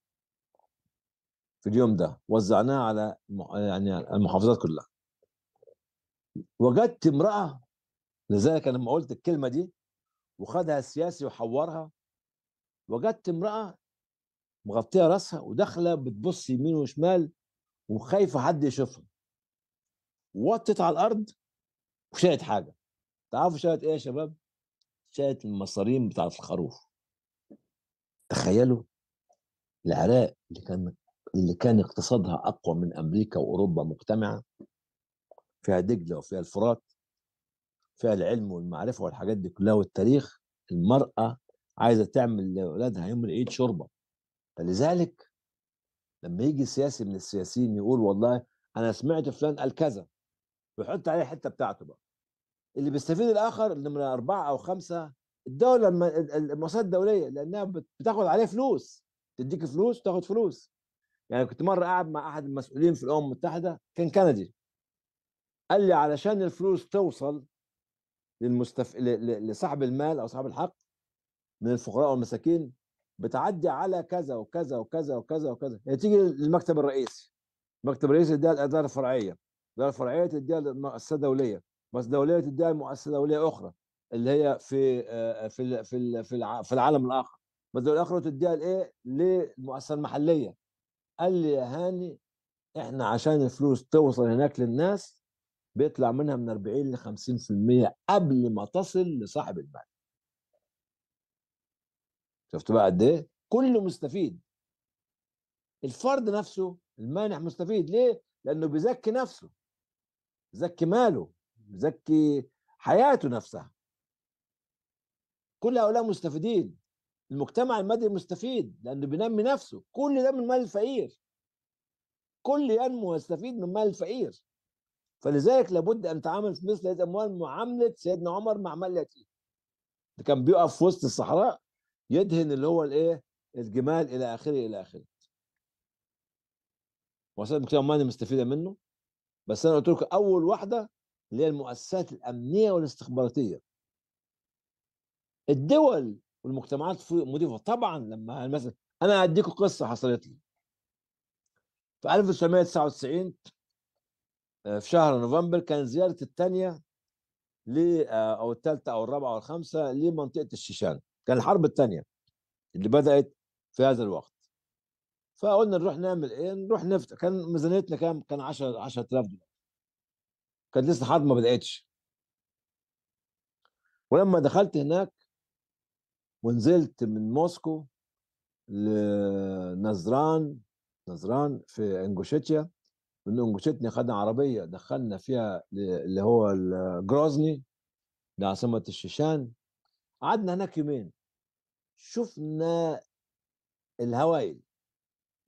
في اليوم ده وزعناها على يعني المحافظات كلها وجدت امراه لذلك انا لما قلت الكلمه دي وخدها السياسي وحورها وجدت امراه مغطيه راسها وداخله بتبص يمين وشمال وخايفه حد يشوفها وطت على الارض وشالت حاجه تعرفوا شالت ايه يا شباب؟ شالت المصارين بتاعت الخروف تخيلوا العراق اللي كان اللي كان اقتصادها اقوى من امريكا واوروبا مجتمعه فيها دجله وفيها الفرات فيها العلم والمعرفه والحاجات دي كلها والتاريخ المراه عايزه تعمل لاولادها يوم العيد شوربه فلذلك لما يجي سياسي من السياسيين يقول والله انا سمعت فلان قال كذا ويحط عليه الحته بتاعته بقى اللي بيستفيد الاخر نمره اربعه او خمسه الدوله المؤسسات الدوليه لانها بتاخد عليه فلوس تديك فلوس تاخد فلوس يعني كنت مره قاعد مع احد المسؤولين في الامم المتحده كان كندي قال لي علشان الفلوس توصل للمستف... لصاحب المال او صاحب الحق من الفقراء والمساكين بتعدي على كذا وكذا وكذا وكذا وكذا يعني تيجي للمكتب الرئيسي المكتب الرئيسي يديها الاداره الفرعيه الاداره الفرعيه تديها للمؤسسه الدوليه المؤسسه الدوليه تديها لمؤسسه دوليه اخرى اللي هي في في في في في العالم الاخر بدل الاخر تديها لايه للمؤسسه المحليه قال لي يا هاني احنا عشان الفلوس توصل هناك للناس بيطلع منها من 40 ل 50% قبل ما تصل لصاحب المال شفت بقى قد ايه كله مستفيد الفرد نفسه المانح مستفيد ليه لانه بيزكي نفسه بيزكي ماله بيزكي حياته نفسها كل هؤلاء مستفيدين المجتمع المدني مستفيد لانه بينمي نفسه كل ده من مال الفقير كل ينمو ويستفيد من مال الفقير فلذلك لابد ان تعامل في مثل هذه الاموال معامله سيدنا عمر مع مال اليتيم ده كان بيقف في وسط الصحراء يدهن اللي هو الايه الجمال الى اخره الى اخره وسائل المجتمع المدني مستفيده منه بس انا قلت لكم اول واحده اللي هي المؤسسات الامنيه والاستخباراتيه الدول والمجتمعات مضيفه طبعا لما مثلا انا هديكم قصه حصلت لي في 1999 آه، في شهر نوفمبر كان زياره الثانيه ل آه، او الثالثه او الرابعه او الخامسه لمنطقه الشيشان كان الحرب الثانيه اللي بدات في هذا الوقت فقلنا نروح نعمل ايه نروح نفتح كان ميزانيتنا كام كان 10 10000 دولار كانت لسه الحرب ما بداتش ولما دخلت هناك ونزلت من موسكو لنزران نزران في انجوشيتيا من انجوشيتيا خدنا عربيه دخلنا فيها اللي هو جروزني لعاصمه الشيشان قعدنا هناك يومين شفنا الهوايل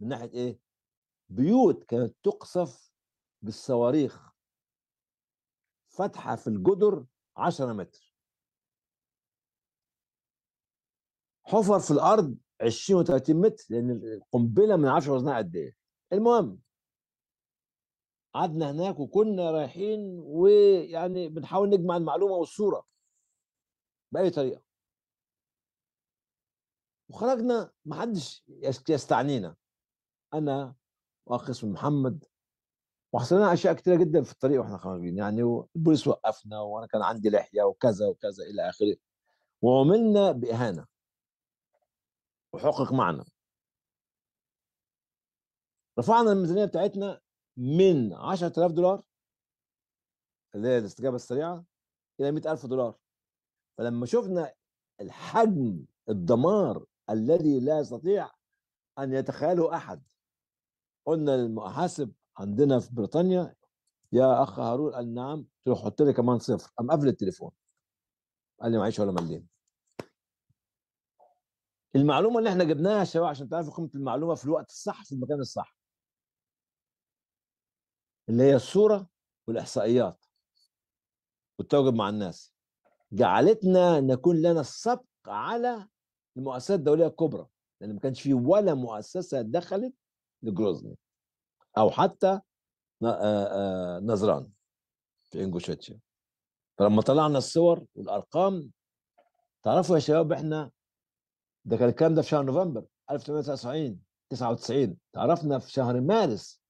من ناحيه ايه بيوت كانت تقصف بالصواريخ فتحه في الجدر 10 متر حفر في الارض 20 و30 متر لان القنبله ما نعرفش وزنها قد ايه المهم قعدنا هناك وكنا رايحين ويعني بنحاول نجمع المعلومه والصوره باي طريقه وخرجنا ما حدش يستعنينا انا واخي اسمه محمد وحصلنا اشياء كثيره جدا في الطريق واحنا خارجين يعني البوليس وقفنا وانا كان عندي لحيه وكذا وكذا الى اخره وعملنا باهانه وحقق معنا رفعنا الميزانيه بتاعتنا من 10000 دولار اللي هي الاستجابه السريعه الى 100000 دولار فلما شفنا الحجم الدمار الذي لا يستطيع ان يتخيله احد قلنا للمحاسب عندنا في بريطانيا يا اخ هارون قال نعم تروح حط لي كمان صفر قام قفل التليفون قال لي معيش ولا مليم المعلومه اللي احنا جبناها يا شباب عشان تعرفوا قيمه المعلومه في الوقت الصح في المكان الصح اللي هي الصوره والاحصائيات والتواجد مع الناس جعلتنا نكون لنا السبق على المؤسسات الدوليه الكبرى لان ما كانش في ولا مؤسسه دخلت لجروزني او حتى نظران في انجوشيتشيا فلما طلعنا الصور والارقام تعرفوا يا شباب احنا ده كان الكلام ده في شهر نوفمبر 1899 99 تعرفنا في شهر مارس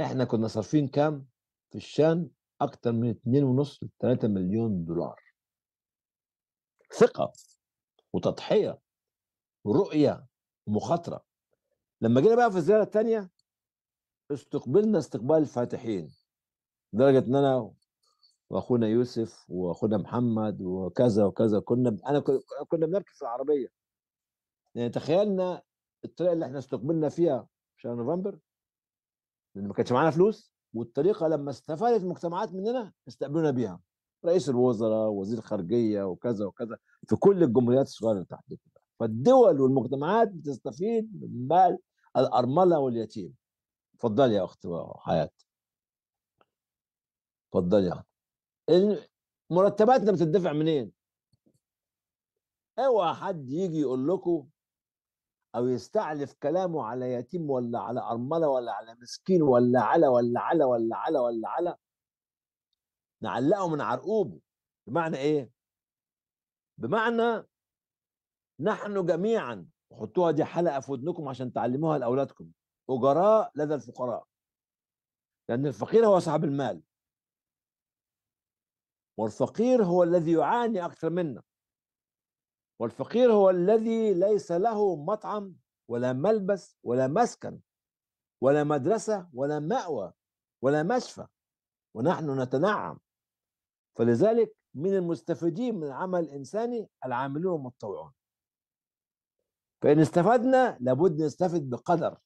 احنا كنا صارفين كام في الشان اكتر من 2.5 ل 3 مليون دولار ثقه وتضحيه ورؤيه ومخاطره لما جينا بقى في الزياره الثانيه استقبلنا استقبال الفاتحين لدرجه ان انا واخونا يوسف واخونا محمد وكذا وكذا كنا انا كنا بنركب في العربيه يعني تخيلنا الطريقه اللي احنا استقبلنا فيها في شهر نوفمبر لان ما كانش معانا فلوس والطريقه لما استفادت المجتمعات مننا استقبلونا بيها رئيس الوزراء وزير الخارجيه وكذا وكذا في كل الجمهوريات الصغيره اللي تحت فالدول والمجتمعات بتستفيد من مال الارمله واليتيم اتفضل يا اخت حياه اتفضل يا مرتباتنا بتدفع منين؟ اوعى حد يجي يقول لكم او يستعلف كلامه على يتيم ولا على ارمله ولا على مسكين ولا على ولا على ولا على ولا على نعلقه من عرقوبه بمعنى ايه؟ بمعنى نحن جميعا حطوها دي حلقه في ودنكم عشان تعلموها لاولادكم اجراء لدى الفقراء لان الفقير هو صاحب المال والفقير هو الذي يعاني اكثر منا والفقير هو الذي ليس له مطعم ولا ملبس ولا مسكن ولا مدرسة ولا مأوى ولا مشفى ونحن نتنعم فلذلك من المستفيدين من العمل الإنساني العاملون المتطوعون فإن استفدنا لابد نستفد بقدر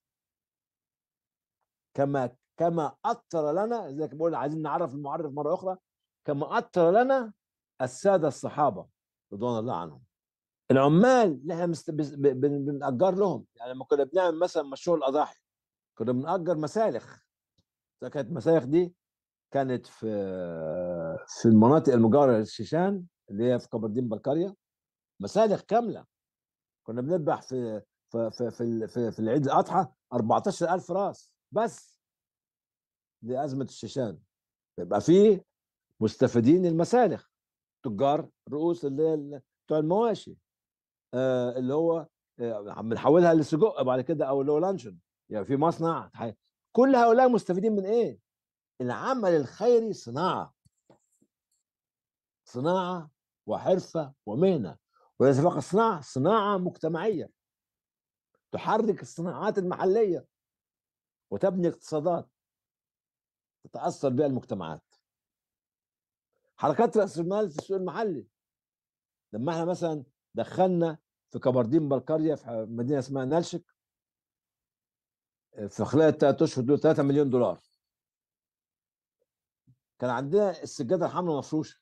كما كما اثر لنا زي ما بقول عايزين نعرف المعرف مرة أخرى كما اثر لنا السادة الصحابة رضوان الله عنهم العمال لها بنأجر لهم يعني لما كنا بنعمل مثلا مشروع الأضاحي كنا بنأجر مسالخ كانت المسالخ دي كانت في في المناطق المجاوره للشيشان اللي هي في قبردين بلقاريا مسالخ كامله كنا بنذبح في في في في, في, العيد الاضحى 14000 راس بس لازمه الشيشان يبقى في مستفيدين المسالخ تجار رؤوس اللي بتوع المواشي آه، اللي هو آه، بنحولها لسجق بعد كده او اللي هو لانشون يعني في مصنع كل هؤلاء مستفيدين من ايه؟ العمل الخيري صناعه صناعه وحرفه ومهنه وليس فقط صناعه صناعه مجتمعيه تحرك الصناعات المحليه وتبني اقتصادات تتاثر بها المجتمعات حركات راس المال في السوق المحلي لما احنا مثلا دخلنا في كبردين بلقاريا في مدينه اسمها نلشك آه، في خلال ثلاث اشهر دول 3 مليون دولار كان عندنا السجاده الحمراء مفروشه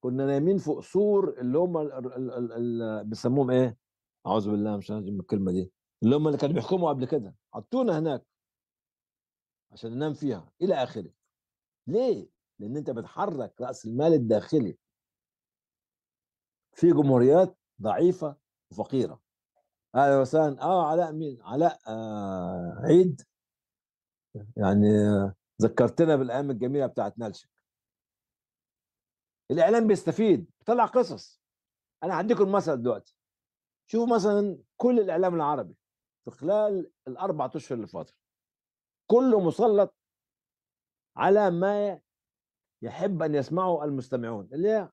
كنا نايمين فوق سور اللي هم بيسموهم ايه؟ اعوذ بالله مش عارف الكلمه دي اللي هم اللي كانوا بيحكموا قبل كده حطونا هناك عشان ننام فيها الى اخره ليه؟ لان انت بتحرك راس المال الداخلي في جمهوريات ضعيفه وفقيره اهلا وسهلا اه علاء مين علاء آه عيد يعني آه ذكرتنا بالايام الجميله بتاعت نالشك الاعلام بيستفيد طلع قصص انا هديكم مثل دلوقتي شوفوا مثلا كل الاعلام العربي في خلال الاربع اشهر اللي فاتوا كله مسلط على ما يحب ان يسمعه المستمعون اللي هي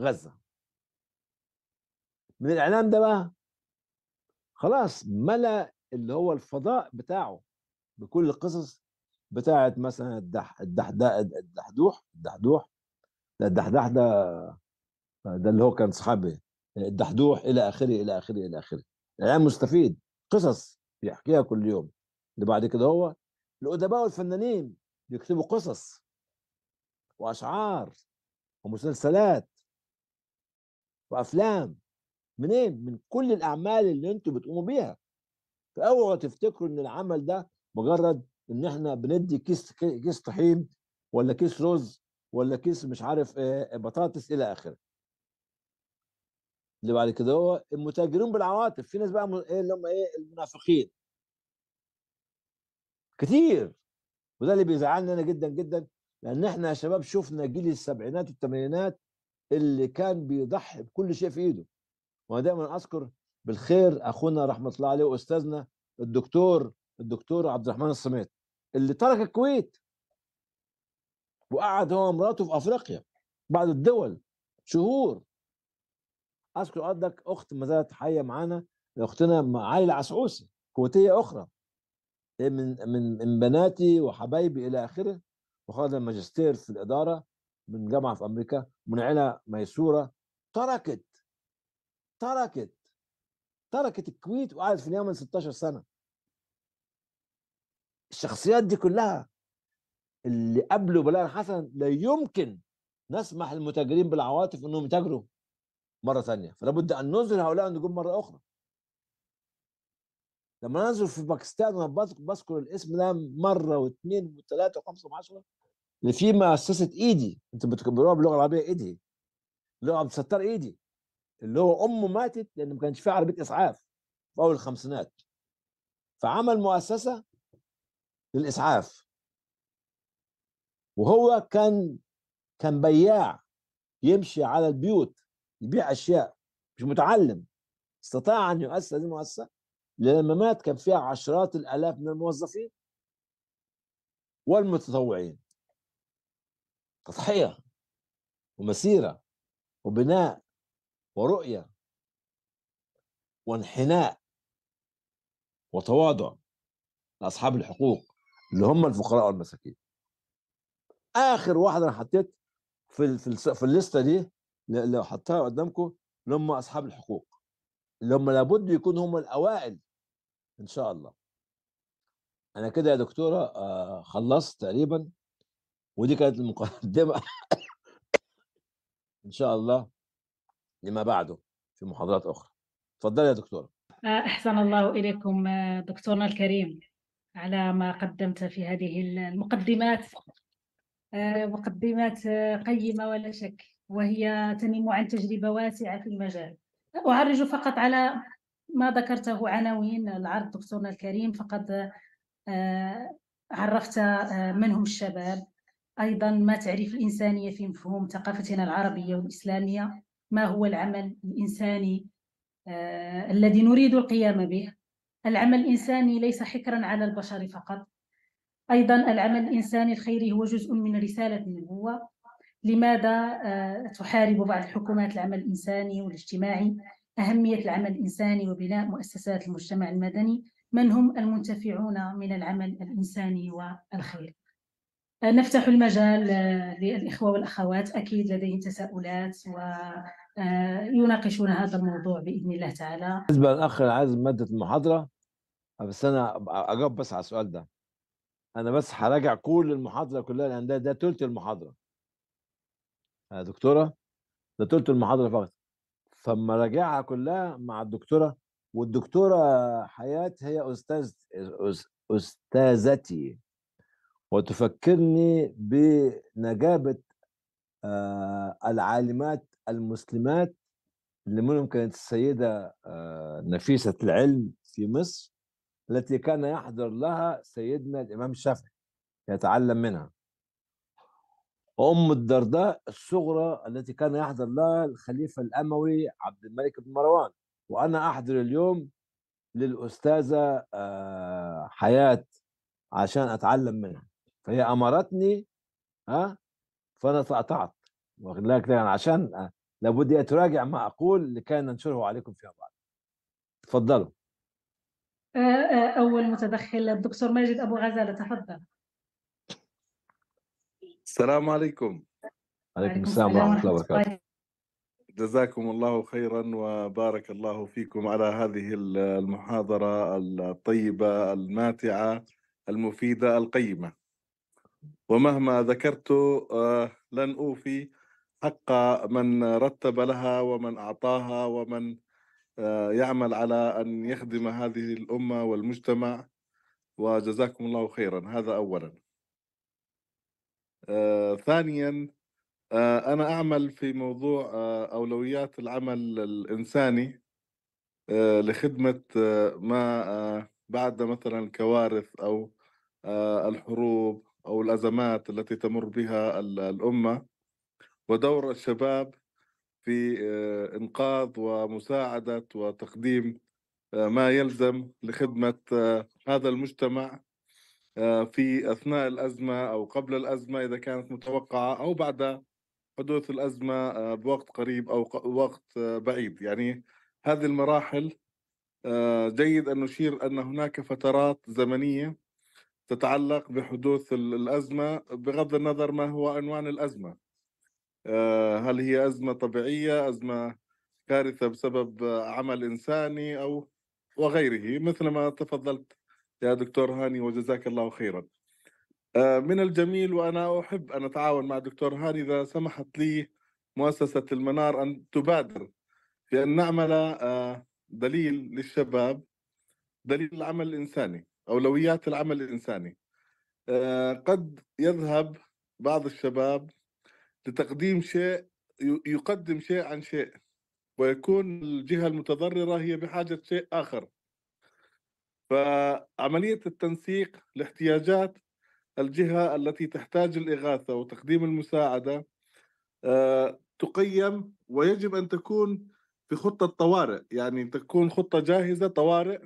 غزه من الاعلام ده بقى خلاص ملا اللي هو الفضاء بتاعه بكل القصص بتاعه مثلا الدح الدح ده الدحدوح الدحدوح ده الدحدح ده ده اللي هو كان صحابي الدحدوح الى اخره الى اخره الى اخره الاعلام مستفيد قصص بيحكيها كل يوم اللي بعد كده هو الادباء والفنانين بيكتبوا قصص واشعار ومسلسلات وافلام منين من كل الاعمال اللي انتم بتقوموا بيها فاوعوا تفتكروا ان العمل ده مجرد ان احنا بندي كيس كيس طحين ولا كيس رز ولا كيس مش عارف بطاطس الى اخره اللي بعد كده هو المتاجرون بالعواطف في ناس بقى ايه اللي هم ايه المنافقين كتير وده اللي بيزعلني انا جدا جدا لان احنا يا شباب شفنا جيل السبعينات والثمانينات اللي كان بيضحي بكل شيء في ايده وانا دايما اذكر بالخير اخونا رحمه الله عليه واستاذنا الدكتور الدكتور عبد الرحمن الصميت اللي ترك الكويت وقعد هو ومراته في افريقيا بعد الدول شهور اذكر قدك اخت ما زالت حيه معانا اختنا علي العسعوسي كويتيه اخرى من من من بناتي وحبايبي الى اخره وخرج الماجستير في الاداره من جامعه في امريكا من عيله ميسوره تركت تركت تركت الكويت وقعدت في اليمن 16 سنه الشخصيات دي كلها اللي قبله بلاء الحسن لا يمكن نسمح للمتاجرين بالعواطف انهم يتاجروا مره ثانيه فلابد ان ننزل هؤلاء النجوم مره اخرى لما ننزل في باكستان وانا بذكر الاسم ده مره واثنين وثلاثه وخمسه وعشره اللي في مؤسسه ايدي انت بتكبروها باللغه العربيه ايدي اللي هو عبد الستار ايدي اللي هو امه ماتت لان ما كانش في عربيه اسعاف في اول الخمسينات فعمل مؤسسه للاسعاف وهو كان كان بياع يمشي على البيوت يبيع اشياء مش متعلم استطاع ان يؤسس هذه المؤسسه لما مات كان فيها عشرات الالاف من الموظفين والمتطوعين تضحية ومسيرة وبناء ورؤية وانحناء وتواضع لأصحاب الحقوق اللي هم الفقراء والمساكين آخر واحد أنا حطيت في في الليستة دي لو حطها قدامكم اللي هم أصحاب الحقوق اللي هم لابد يكونوا هم الأوائل إن شاء الله أنا كده يا دكتورة آه، خلصت تقريبا ودي كانت المقدمه ان شاء الله لما بعده في محاضرات اخرى تفضل يا دكتوره آه، احسن الله اليكم آه، دكتورنا الكريم على ما قدمت في هذه المقدمات آه، مقدمات قيمه ولا شك وهي تنم عن تجربه واسعه في المجال اعرج فقط على ما ذكرته عناوين العرض دكتورنا الكريم فقد عرفت من هم الشباب أيضا ما تعريف الإنسانية في مفهوم ثقافتنا العربية والإسلامية ما هو العمل الإنساني آه الذي نريد القيام به العمل الإنساني ليس حكرا على البشر فقط أيضا العمل الإنساني الخيري هو جزء من رسالة النبوة لماذا آه، تحارب بعض الحكومات العمل الإنساني والاجتماعي أهمية العمل الإنساني وبناء مؤسسات المجتمع المدني من هم المنتفعون من العمل الإنساني والخيري نفتح المجال آه، للإخوة والأخوات أكيد لديهم تساؤلات ويناقشون آه، هذا الموضوع بإذن الله تعالى بالنسبة للأخ عايز مادة المحاضرة بس أنا أجاوب بس على السؤال ده أنا بس هراجع كل المحاضرة كلها لأن ده ده ثلث المحاضرة يا دكتورة ده ثلث المحاضرة فقط فما راجعها كلها مع الدكتورة والدكتورة حياة هي أستاذ أستاذتي وتفكرني بنجابة آه، العالمات المسلمات اللي منهم كانت السيدة آه، نفيسة العلم في مصر التي كان يحضر لها سيدنا الإمام الشافعي يتعلم منها وأم الدرداء الصغرى التي كان يحضر لها الخليفة الأموي عبد الملك بن مروان وأنا أحضر اليوم للأستاذة آه، حياة عشان أتعلم منها فهي امرتني ها فانا تقطعت واخد لك يعني عشان آه، لابد اتراجع ما اقول لكي ننشره عليكم فيما بعد تفضلوا آه، آه، اول متدخل الدكتور ماجد ابو غزاله تفضل السلام عليكم عليكم السلام ورحمه الله وبركاته جزاكم الله خيرا وبارك الله فيكم على هذه المحاضره الطيبه الماتعه المفيده القيمه ومهما ذكرت آه، لن أوفي حق من رتب لها ومن أعطاها ومن آه، يعمل على أن يخدم هذه الأمة والمجتمع وجزاكم الله خيرا هذا أولا آه، ثانيا أنا أعمل في موضوع أولويات العمل الإنساني لخدمة ما بعد مثلا الكوارث أو الحروب او الازمات التي تمر بها الامه ودور الشباب في آه، انقاذ ومساعده وتقديم آه، ما يلزم لخدمه آه، هذا المجتمع في اثناء الازمه او قبل الازمه اذا كانت متوقعه او بعد حدوث الازمه بوقت قريب او وقت بعيد يعني هذه المراحل جيد ان نشير ان هناك فترات زمنيه تتعلق بحدوث الأزمة بغض النظر ما هو عنوان الأزمة آه، هل هي أزمة طبيعية أزمة كارثة بسبب عمل إنساني أو وغيره مثل ما تفضلت يا دكتور هاني وجزاك الله خيرا آه، من الجميل وأنا أحب أن أتعاون مع دكتور هاني إذا سمحت لي مؤسسة المنار أن تبادر بأن نعمل آه، دليل للشباب دليل العمل الإنساني أولويات العمل الإنساني آه، قد يذهب بعض الشباب لتقديم شيء يقدم شيء عن شيء ويكون الجهة المتضررة هي بحاجة شيء آخر فعملية التنسيق لاحتياجات الجهة التي تحتاج الإغاثة وتقديم المساعدة آه، تقيم ويجب أن تكون في خطة طوارئ يعني تكون خطة جاهزة طوارئ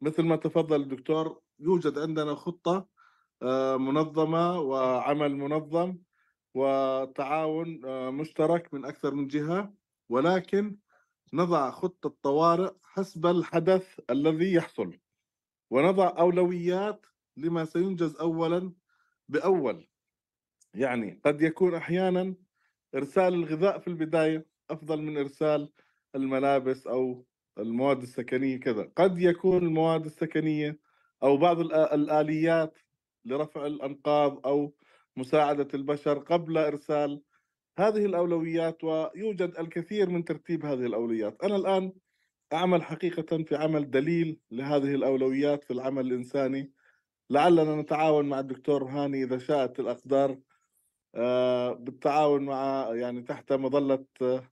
مثل ما تفضل الدكتور يوجد عندنا خطة آه، منظمة وعمل منظم وتعاون آه، مشترك من أكثر من جهة ولكن نضع خطة طوارئ حسب الحدث الذي يحصل ونضع أولويات لما سينجز أولا بأول يعني قد يكون أحيانا إرسال الغذاء في البداية أفضل من إرسال الملابس أو المواد السكنيه كذا قد يكون المواد السكنيه او بعض الاليات لرفع الانقاض او مساعده البشر قبل ارسال هذه الاولويات ويوجد الكثير من ترتيب هذه الاولويات انا الان اعمل حقيقه في عمل دليل لهذه الاولويات في العمل الانساني لعلنا نتعاون مع الدكتور هاني اذا شاءت الاقدار آه، بالتعاون مع يعني تحت مظله آه،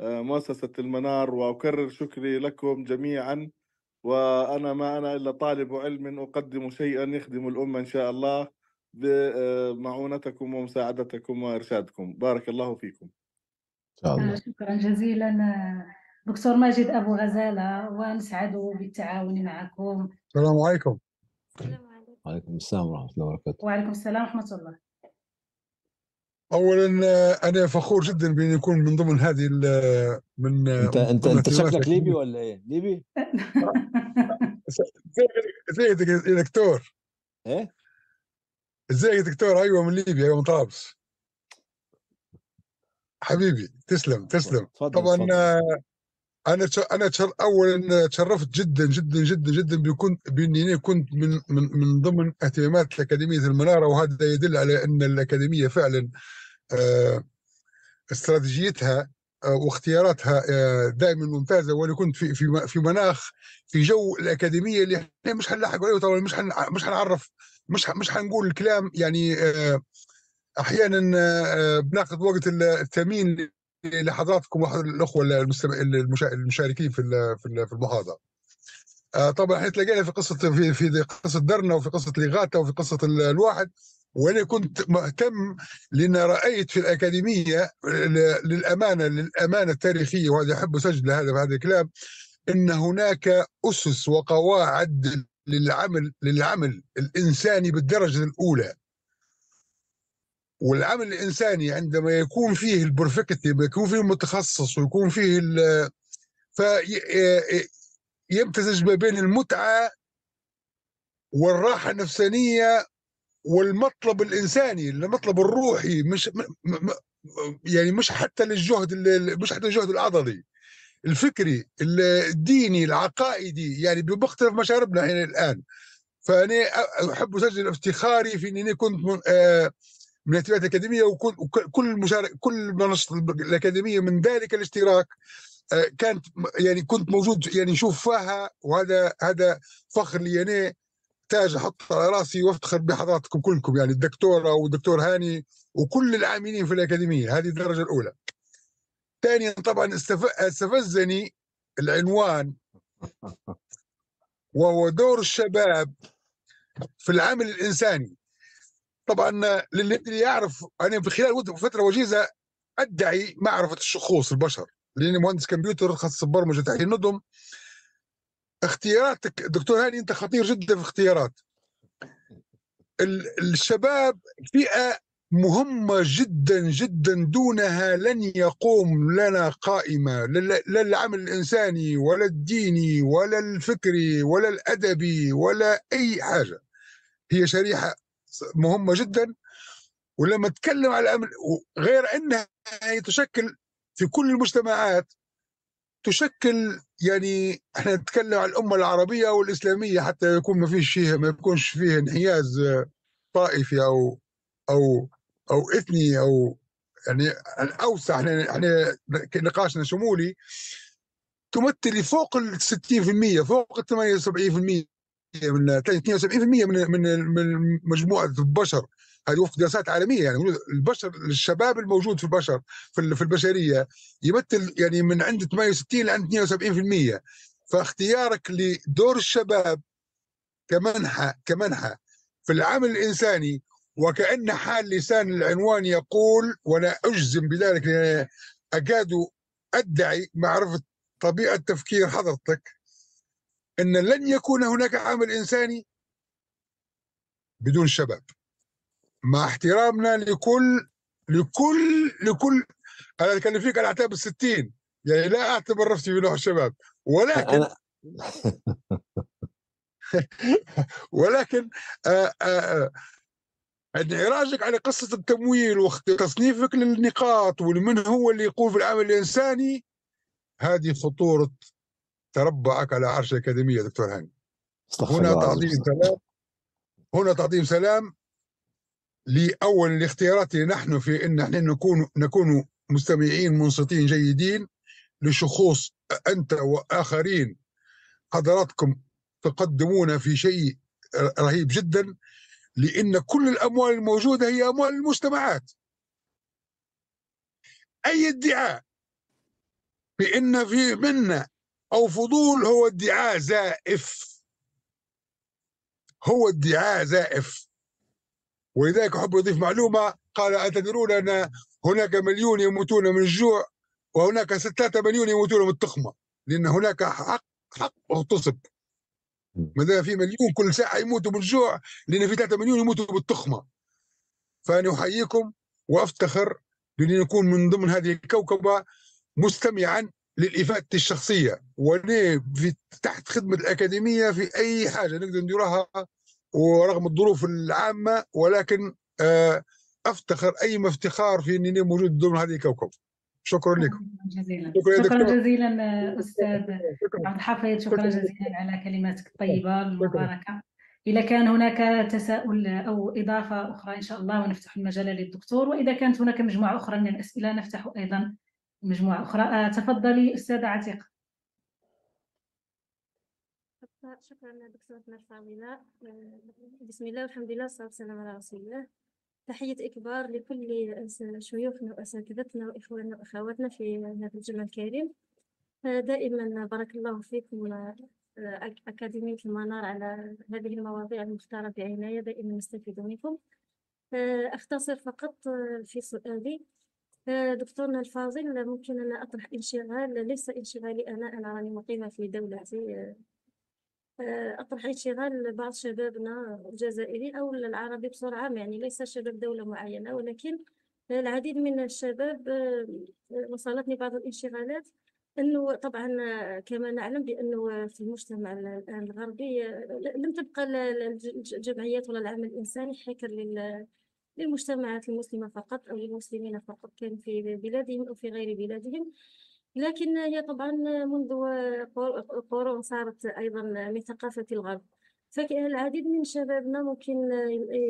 آه، مؤسسة المنار وأكرر شكري لكم جميعا وأنا ما أنا إلا طالب علم أقدم شيئا يخدم الأمة إن شاء الله بمعونتكم آه، ومساعدتكم وإرشادكم بارك الله فيكم شاء الله. آه، شكرا جزيلا دكتور ماجد أبو غزالة ونسعد بالتعاون معكم السلام عليكم السلام عليكم وعليكم السلام ورحمة الله وبركاته وعليكم السلام ورحمة الله اولا آه، انا فخور جدا بان يكون من ضمن هذه آه، آه، من انت انت, انت شكلك ليبي ولا ايه؟ ليبي؟ ازيك يا دكتور؟ ايه؟ ازيك يا دكتور؟ ايوه من ليبيا ايوه من طرابلس حبيبي تسلم تسلم طبعا انا انا اولا تشرفت جدا جدا جدا جدا بكون باني كنت من من من ضمن اهتمامات اكاديميه المناره وهذا يدل على ان الاكاديميه فعلا آه، استراتيجيتها آه، واختياراتها آه، دائما ممتازه وانا كنت في في في مناخ في جو الاكاديميه اللي احنا مش حنلاحق عليه طبعا مش مش حنعرف مش مش حنقول الكلام يعني احيانا بناخذ وقت الثمين لحضراتكم الاخوه المشاركين في في المحاضره. آه، طبعا احنا تلاقينا في قصه في في قصه درنا وفي قصه ليغاتا وفي قصه الواحد وانا كنت مهتم لان رايت في الاكاديميه للامانه للامانه التاريخيه وهذا احب اسجل هذا في هذا الكلام ان هناك اسس وقواعد للعمل للعمل الانساني بالدرجه الاولى والعمل الانساني عندما يكون فيه البرفكتي يكون فيه المتخصص ويكون فيه يمتزج ما بين المتعه والراحه النفسانيه والمطلب الانساني المطلب الروحي مش يعني مش حتى للجهد مش حتى الجهد العضلي الفكري الديني العقائدي يعني بمختلف مشاربنا الان فانا احب اسجل افتخاري في اني كنت من الاهتمامات الاكاديميه وكل كل مشارك كل منصه الاكاديميه من ذلك الاشتراك آه، كانت يعني كنت موجود يعني نشوف فيها وهذا هذا فخر لي انا تاج احط على راسي وافتخر بحضراتكم كلكم يعني الدكتوره والدكتور هاني وكل العاملين في الاكاديميه هذه الدرجه الاولى. ثانيا طبعا استفزني العنوان وهو دور الشباب في العمل الانساني طبعا للي يعرف انا في خلال فتره وجيزه ادعي معرفه الشخوص البشر لاني مهندس كمبيوتر خاص برمجه تحليل النظم اختياراتك دكتور هاني انت خطير جدا في اختيارات الشباب فئه مهمه جدا جدا دونها لن يقوم لنا قائمه لا العمل الانساني ولا الديني ولا الفكري ولا الادبي ولا اي حاجه هي شريحه مهمه جدا ولما تكلم على الامن غير انها تشكل في كل المجتمعات تشكل يعني احنا نتكلم على الامه العربيه والاسلاميه حتى يكون ما فيش فيها ما يكونش فيه انحياز طائفي او او او اثني او يعني الاوسع احنا احنا نقاشنا شمولي تمثل فوق ال 60% فوق ال 78% من 72% من من من مجموعه البشر هذه وفق دراسات عالميه يعني البشر الشباب الموجود في البشر في البشريه يمثل يعني من عند 68 لعند 72% فاختيارك لدور الشباب كمنحى كمنحى في العمل الانساني وكان حال لسان العنوان يقول وانا اجزم بذلك اكاد ادعي معرفه طبيعه تفكير حضرتك أن لن يكون هناك عامل إنساني بدون شباب مع احترامنا لكل لكل لكل أنا أتكلم فيك على أعتاب الستين يعني لا أعتبر نفسي من الشباب ولكن ولكن آه، آه، آه، انعراجك على قصة التمويل وتصنيفك للنقاط ومن هو اللي يقوم في العمل الإنساني هذه خطورة تربعك على عرش الأكاديمية دكتور هاني هنا تعظيم سلام هنا تعظيم سلام لأول لاختياراتنا نحن في أن نحن نكون نكون مستمعين منصتين جيدين لشخوص أنت وآخرين حضراتكم تقدمون في شيء رهيب جدا لأن كل الأموال الموجودة هي أموال المجتمعات أي ادعاء بأن في منا أو فضول هو ادعاء زائف هو ادعاء زائف ولذلك أحب أضيف معلومة قال أتدرون أن هناك مليون يموتون من الجوع وهناك ستة مليون يموتون من التخمة لأن هناك حق حق اغتصب ماذا في مليون كل ساعة يموتوا بالجوع لأن في 3 مليون يموتوا بالتخمة فأنا أحييكم وأفتخر بأن نكون من ضمن هذه الكوكبة مستمعا للافاده الشخصيه وانا في تحت خدمه الاكاديميه في اي حاجه نقدر نديرها ورغم الظروف العامه ولكن آه، افتخر اي افتخار في اني موجود ضمن هذه الكوكب شكرا لكم جزيلا شكرا, شكرا جزيلا استاذ عبد الحفيظ شكرا, شكرا جزيلا على كلماتك طيب. الطيبه المباركه إذا كان هناك تساؤل أو إضافة أخرى إن شاء الله ونفتح المجال للدكتور وإذا كانت هناك مجموعة أخرى من الأسئلة نفتح أيضا مجموعة أخرى آه، تفضلي أستاذة عتيقة شكرا دكتورة الفاضلة بسم الله والحمد لله والصلاة والسلام على رسول الله تحية إكبار لكل شيوخنا وأساتذتنا وإخواننا وأخواتنا في هذا الجمع الكريم دائما بارك الله فيكم آه، أكاديمية المنار على هذه المواضيع المختارة بعناية دائما نستفيد منكم آه، أختصر فقط في سؤالي آه، دكتورنا الفاضل آه، ممكن أنا أطرح انشغال ليس انشغالي أنا أنا راني مقيمة في دولتي آه، أطرح انشغال بعض شبابنا الجزائري أو العربي بصورة عامة يعني ليس شباب دولة معينة ولكن العديد من الشباب وصلتني بعض الانشغالات انه طبعا كما نعلم بانه في المجتمع الغربي لم تبقى الجمعيات ولا العمل الانساني حكر لل للمجتمعات المسلمة فقط أو للمسلمين فقط كان في بلادهم أو في غير بلادهم لكن هي طبعا منذ قرون صارت أيضا من ثقافة الغرب فالعديد من شبابنا ممكن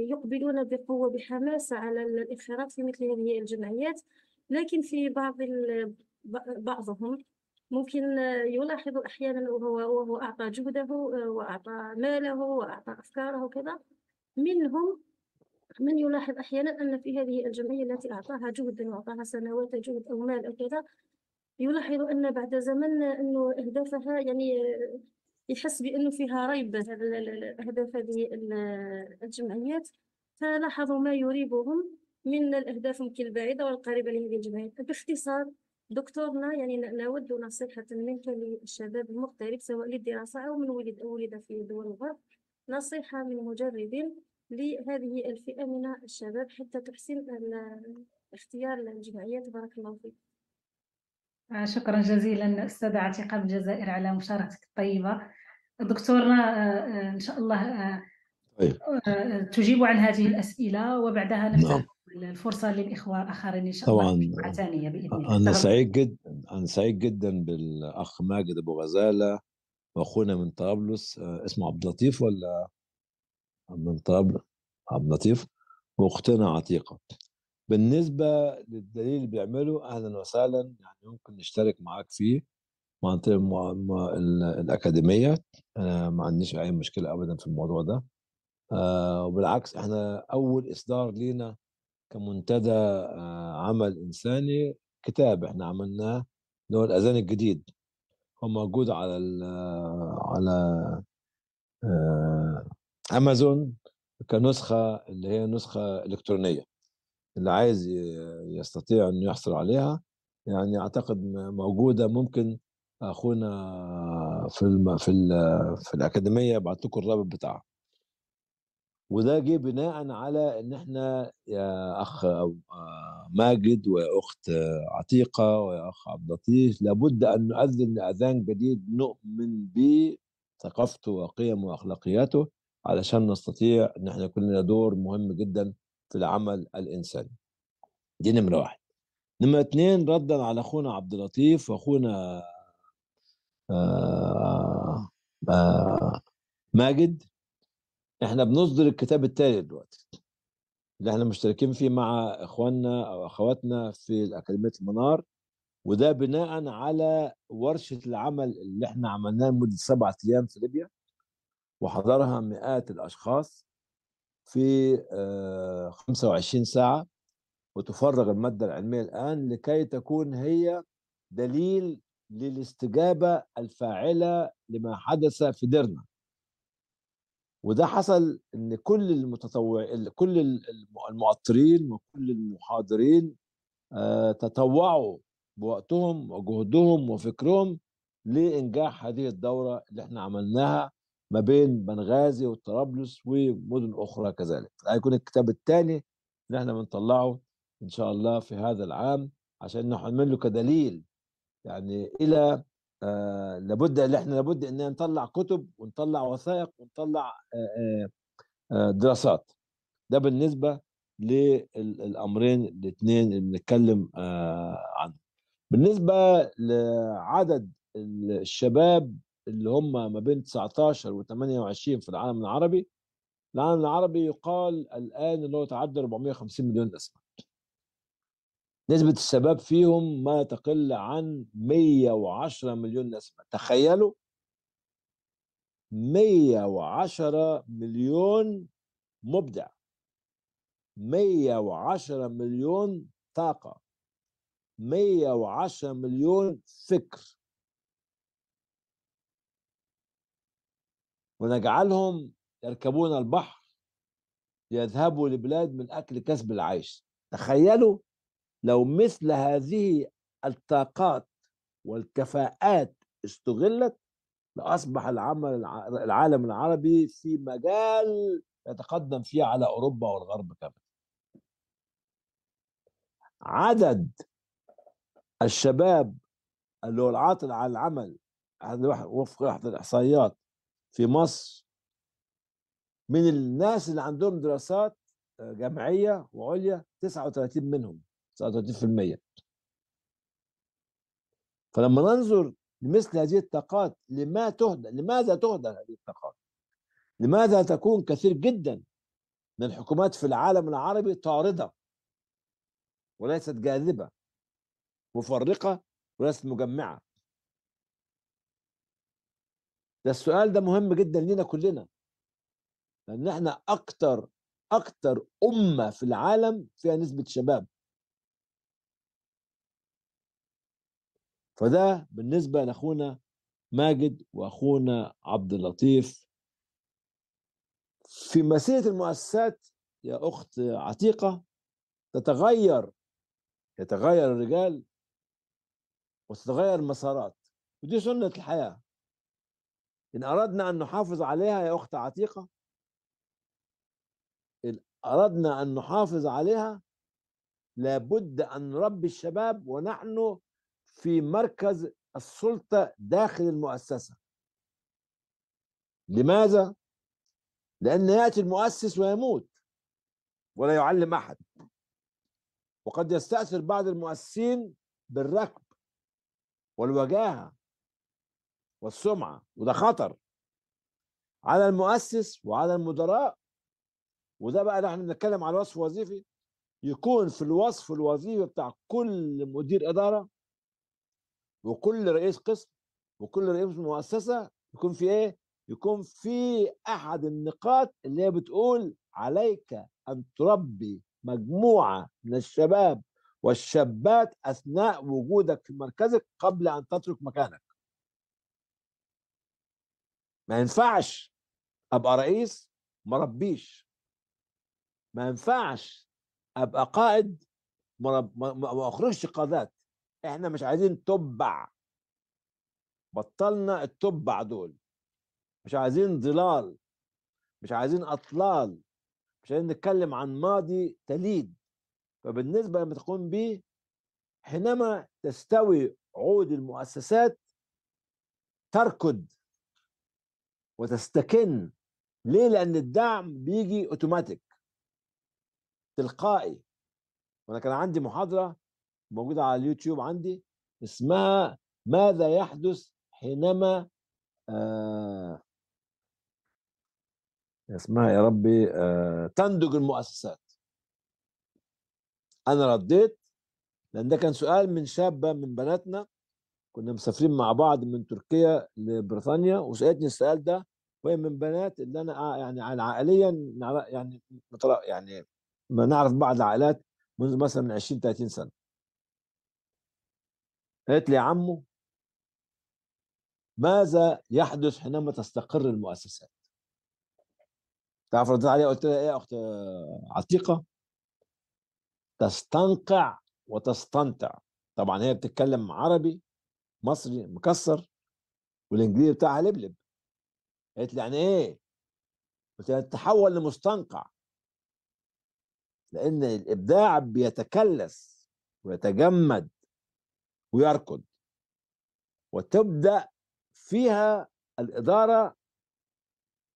يقبلون بقوة بحماس على الانخراط في مثل هذه الجمعيات لكن في بعض بعضهم ممكن يلاحظ أحيانا وهو, وهو أعطى جهده وأعطى ماله وأعطى أفكاره وكذا منهم من يلاحظ أحيانا أن في هذه الجمعية التي أعطاها جهدا وأعطاها سنوات جهد أو مال أو كذا يلاحظ أن بعد زمن أنه أهدافها يعني يحس بأنه فيها ريب أهداف هذه الجمعيات فلاحظوا ما يريبهم من الأهداف يمكن البعيدة والقريبة لهذه الجمعيات باختصار دكتورنا يعني نود نصيحة منك للشباب المغترب سواء للدراسة أو من ولد أو ولد في دول الغرب نصيحة من مجرد لهذه الفئة من الشباب حتى تحسن اختيار الجمعيات بارك الله فيك آه، شكرا جزيلا أستاذة عتيقة الجزائر على مشاركتك الطيبة دكتورنا آه، آه، إن شاء الله طيب. تجيب عن هذه الأسئلة وبعدها نعم. نفتح الفرصة للإخوة الآخرين إن شاء الله طبعا ثانية بإذن الله أنا سعيد جدا أنا سعيد جدا بالأخ ماجد أبو غزالة وأخونا من طرابلس اسمه عبد اللطيف ولا عبد الطاب عبد اللطيف مقتنع عتيقه بالنسبه للدليل اللي بيعمله اهلا وسهلا يعني ممكن نشترك معاك فيه مع الاكاديميه انا ما عنديش اي مشكله ابدا في الموضوع ده آه، وبالعكس احنا اول اصدار لينا كمنتدى آه، عمل انساني كتاب احنا عملناه اللي هو الاذان الجديد هو موجود على على آه، امازون كنسخه اللي هي نسخه الكترونيه اللي عايز يستطيع انه يحصل عليها يعني اعتقد موجوده ممكن اخونا في الم... في ال... في الاكاديميه يبعت لكم الرابط بتاعها وده جه بناء على ان احنا يا اخ آه، ماجد واخت عتيقه ويا اخ عبد اللطيف لابد ان نؤذن لاذان جديد نؤمن به ثقافته وقيمه واخلاقياته علشان نستطيع ان احنا كلنا دور مهم جدا في العمل الانساني دي نمره واحد نمره اثنين ردا على اخونا عبد اللطيف واخونا آه آه ماجد احنا بنصدر الكتاب التالي دلوقتي اللي احنا مشتركين فيه مع اخواننا او اخواتنا في اكاديميه المنار وده بناء على ورشه العمل اللي احنا عملناها لمده سبعة ايام في ليبيا وحضرها مئات الأشخاص في 25 آه، ساعة وتفرغ المادة العلمية الآن لكي تكون هي دليل للاستجابة الفاعلة لما حدث في ديرنا وده حصل ان كل المتطوع كل المؤطرين وكل المحاضرين آه، تطوعوا بوقتهم وجهدهم وفكرهم لانجاح هذه الدوره اللي احنا عملناها ما بين بنغازي وطرابلس ومدن أخرى كذلك هيكون الكتاب الثاني اللي احنا بنطلعه إن شاء الله في هذا العام عشان نحمل له كدليل يعني إلى آه لابد اللي احنا لابد ان نطلع كتب ونطلع وثائق ونطلع آه،, آه آه دراسات ده بالنسبه للامرين الاثنين اللي بنتكلم آه عنهم بالنسبه لعدد الشباب اللي هم ما بين 19 و 28 في العالم العربي العالم العربي يقال الآن أنه يتعدى 450 مليون نسمة نسبة الشباب فيهم ما تقل عن 110 مليون نسمة تخيلوا 110 مليون مبدع 110 مليون طاقة 110 مليون فكر ونجعلهم يركبون البحر ليذهبوا لبلاد من أكل كسب العيش تخيلوا لو مثل هذه الطاقات والكفاءات استغلت لأصبح العمل العالم العربي في مجال يتقدم فيه على أوروبا والغرب كمان عدد الشباب اللي هو العاطل عن العمل وفق احد الاحصائيات في مصر من الناس اللي عندهم دراسات آه، جامعيه وعليا 39 منهم 39% فلما ننظر لمثل هذه الطاقات لما تهدى لماذا تهدى هذه الطاقات؟ لماذا تكون كثير جدا من الحكومات في العالم العربي طارده وليست جاذبه مفرقه وليست مجمعه ده السؤال ده مهم جدا لينا كلنا لان احنا اكتر اكتر امه في العالم فيها نسبه شباب فده بالنسبه لاخونا ماجد واخونا عبد اللطيف في مسيره المؤسسات يا اخت عتيقه تتغير يتغير الرجال وتتغير المسارات ودي سنه الحياه إن أردنا أن نحافظ عليها يا أخت عتيقة إن أردنا أن نحافظ عليها لابد أن نربي الشباب ونحن في مركز السلطة داخل المؤسسة لماذا؟ لأن يأتي المؤسس ويموت ولا يعلم أحد وقد يستأثر بعض المؤسسين بالركب والوجاهة والسمعه وده خطر على المؤسس وعلى المدراء وده بقى اللي احنا بنتكلم على الوصف الوظيفي يكون في الوصف الوظيفي بتاع كل مدير اداره وكل رئيس قسم وكل رئيس مؤسسه يكون في ايه؟ يكون في احد النقاط اللي هي بتقول عليك ان تربي مجموعه من الشباب والشابات اثناء وجودك في مركزك قبل ان تترك مكانك. ما ينفعش ابقى رئيس ما ربيش ما ينفعش ابقى قائد ما اخرجش قادات احنا مش عايزين تبع بطلنا التبع دول مش عايزين ظلال مش عايزين اطلال مش عايزين نتكلم عن ماضي تليد فبالنسبه لما تقوم به حينما تستوي عود المؤسسات تركض وتستكن ليه لان الدعم بيجي اوتوماتيك تلقائي وانا كان عندي محاضره موجوده على اليوتيوب عندي اسمها ماذا يحدث حينما آه اسمها يا ربي آه تنضج المؤسسات انا رديت لان ده كان سؤال من شابه من بناتنا كنا مسافرين مع بعض من تركيا لبريطانيا وسالتني السؤال ده وهي من بنات اللي انا آه، يعني عائليا يعني يعني ما نعرف بعض العائلات منذ مثلا من 20 30 سنه قالت لي يا عمو ماذا يحدث حينما تستقر المؤسسات تعرف ردت عليها قلت لها ايه يا اخت عتيقه تستنقع وتستنطع طبعا هي بتتكلم عربي مصري مكسر والانجليزي بتاعها لبلب قالت لي يعني ايه؟ قلت لها تتحول لمستنقع لان الابداع بيتكلس ويتجمد ويركض وتبدا فيها الاداره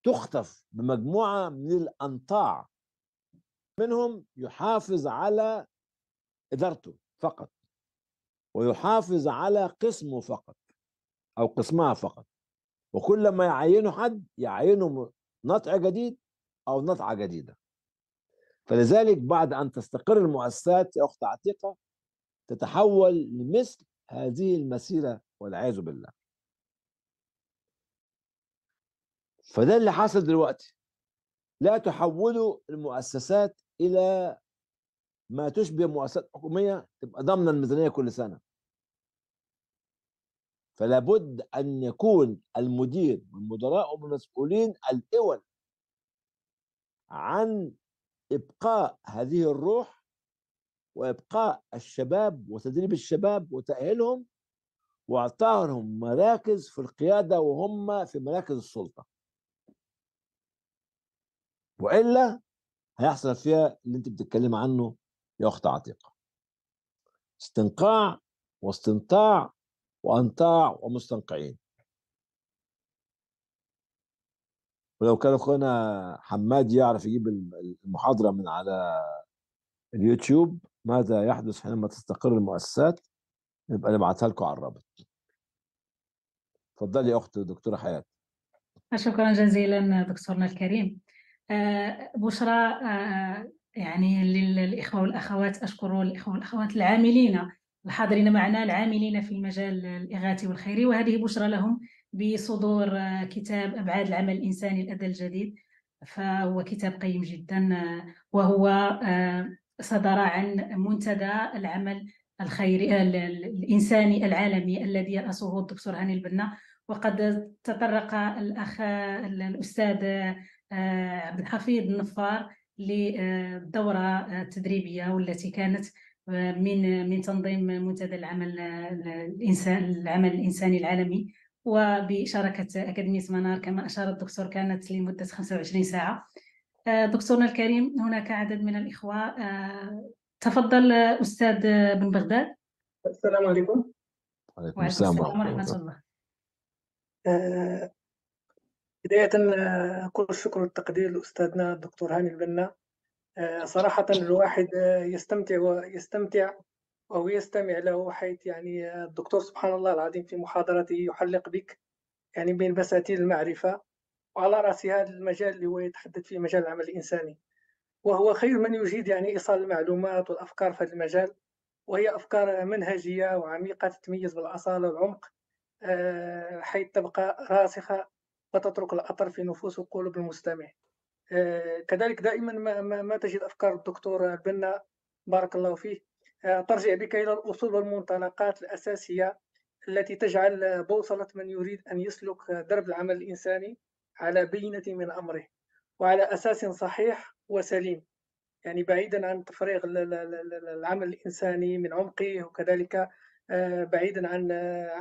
تخطف بمجموعه من الانطاع منهم يحافظ على ادارته فقط ويحافظ على قسمه فقط او قسمها فقط وكل ما يعينوا حد يعينوا نطع جديد او نطعه جديده فلذلك بعد ان تستقر المؤسسات يا اخت عتيقه تتحول لمثل هذه المسيره والعياذ بالله فده اللي حصل دلوقتي لا تحولوا المؤسسات الى ما تشبه مؤسسات حكوميه تبقى ضامنه الميزانيه كل سنه فلا بد ان يكون المدير والمدراء والمسؤولين الاول عن ابقاء هذه الروح وابقاء الشباب وتدريب الشباب وتاهيلهم واعطاهم مراكز في القياده وهم في مراكز السلطه والا هيحصل فيها اللي انت بتتكلم عنه يا اخت عتيقه استنقاع واستنطاع وأنطاع ومستنقعين ولو كان أخونا حماد يعرف يجيب المحاضرة من على اليوتيوب ماذا يحدث حينما تستقر المؤسسات نبقى نبعتها لكم على الرابط تفضلي يا اخت دكتوره حياه شكرا جزيلا دكتورنا الكريم آه، بشرى آه، آه، يعني للاخوه والاخوات اشكر الاخوه والاخوات العاملين الحاضرين معنا العاملين في المجال الإغاثي والخيري وهذه بشرى لهم بصدور كتاب أبعاد العمل الإنساني الأدى الجديد فهو كتاب قيم جدا وهو آه، صدر عن منتدى العمل الخيري الإنساني العالمي الذي يرأسه الدكتور هاني البنا وقد تطرق الأخ الأستاذ آه، عبد الحفيظ النفار للدورة التدريبية والتي كانت من من تنظيم منتدى العمل الانسان العمل الانساني العالمي وبشراكه اكاديميه منار كما اشار الدكتور كانت لمده 25 ساعه آه، دكتورنا الكريم هناك عدد من الاخوه آه، تفضل استاذ بن بغداد السلام عليكم وعليكم السلام ورحمه الله آه، بدايه كل الشكر والتقدير لاستاذنا الدكتور هاني البنا آه، صراحة الواحد آه، يستمتع ويستمتع أو يستمع له حيث يعني آه، الدكتور سبحان الله العظيم في محاضرته يحلق بك يعني بين بساتين المعرفة وعلى رأس هذا المجال اللي هو يتحدث فيه مجال العمل الإنساني وهو خير من يجيد يعني إيصال المعلومات والأفكار في هذا المجال وهي أفكار منهجية وعميقة تتميز بالأصالة والعمق حيث تبقى راسخة وتترك الأثر في نفوس وقلوب المستمع آه، كذلك دائما ما, ما, ما تجد افكار الدكتور بنا بارك الله فيه آه، ترجع بك الى الاصول والمنطلقات الاساسيه التي تجعل بوصله من يريد ان يسلك درب العمل الانساني على بينه من امره وعلى اساس صحيح وسليم يعني بعيدا عن تفريغ العمل الانساني من عمقه وكذلك آه، بعيدا عن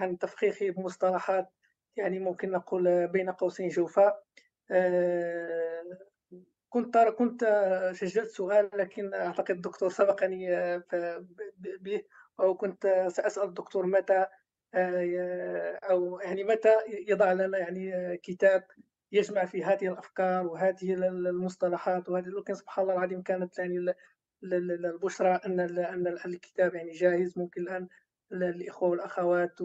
عن تفخيخه بمصطلحات يعني ممكن نقول بين قوسين جوفاء كنت كنت سجلت سؤال لكن اعتقد الدكتور سبقني آه، به وكنت ساسال الدكتور متى آه، او يعني متى يضع لنا يعني آه، كتاب يجمع في هذه الافكار وهذه المصطلحات وهذه لكن سبحان الله العظيم كانت يعني البشرى ان ان الكتاب يعني جاهز ممكن الان الاخوه والاخوات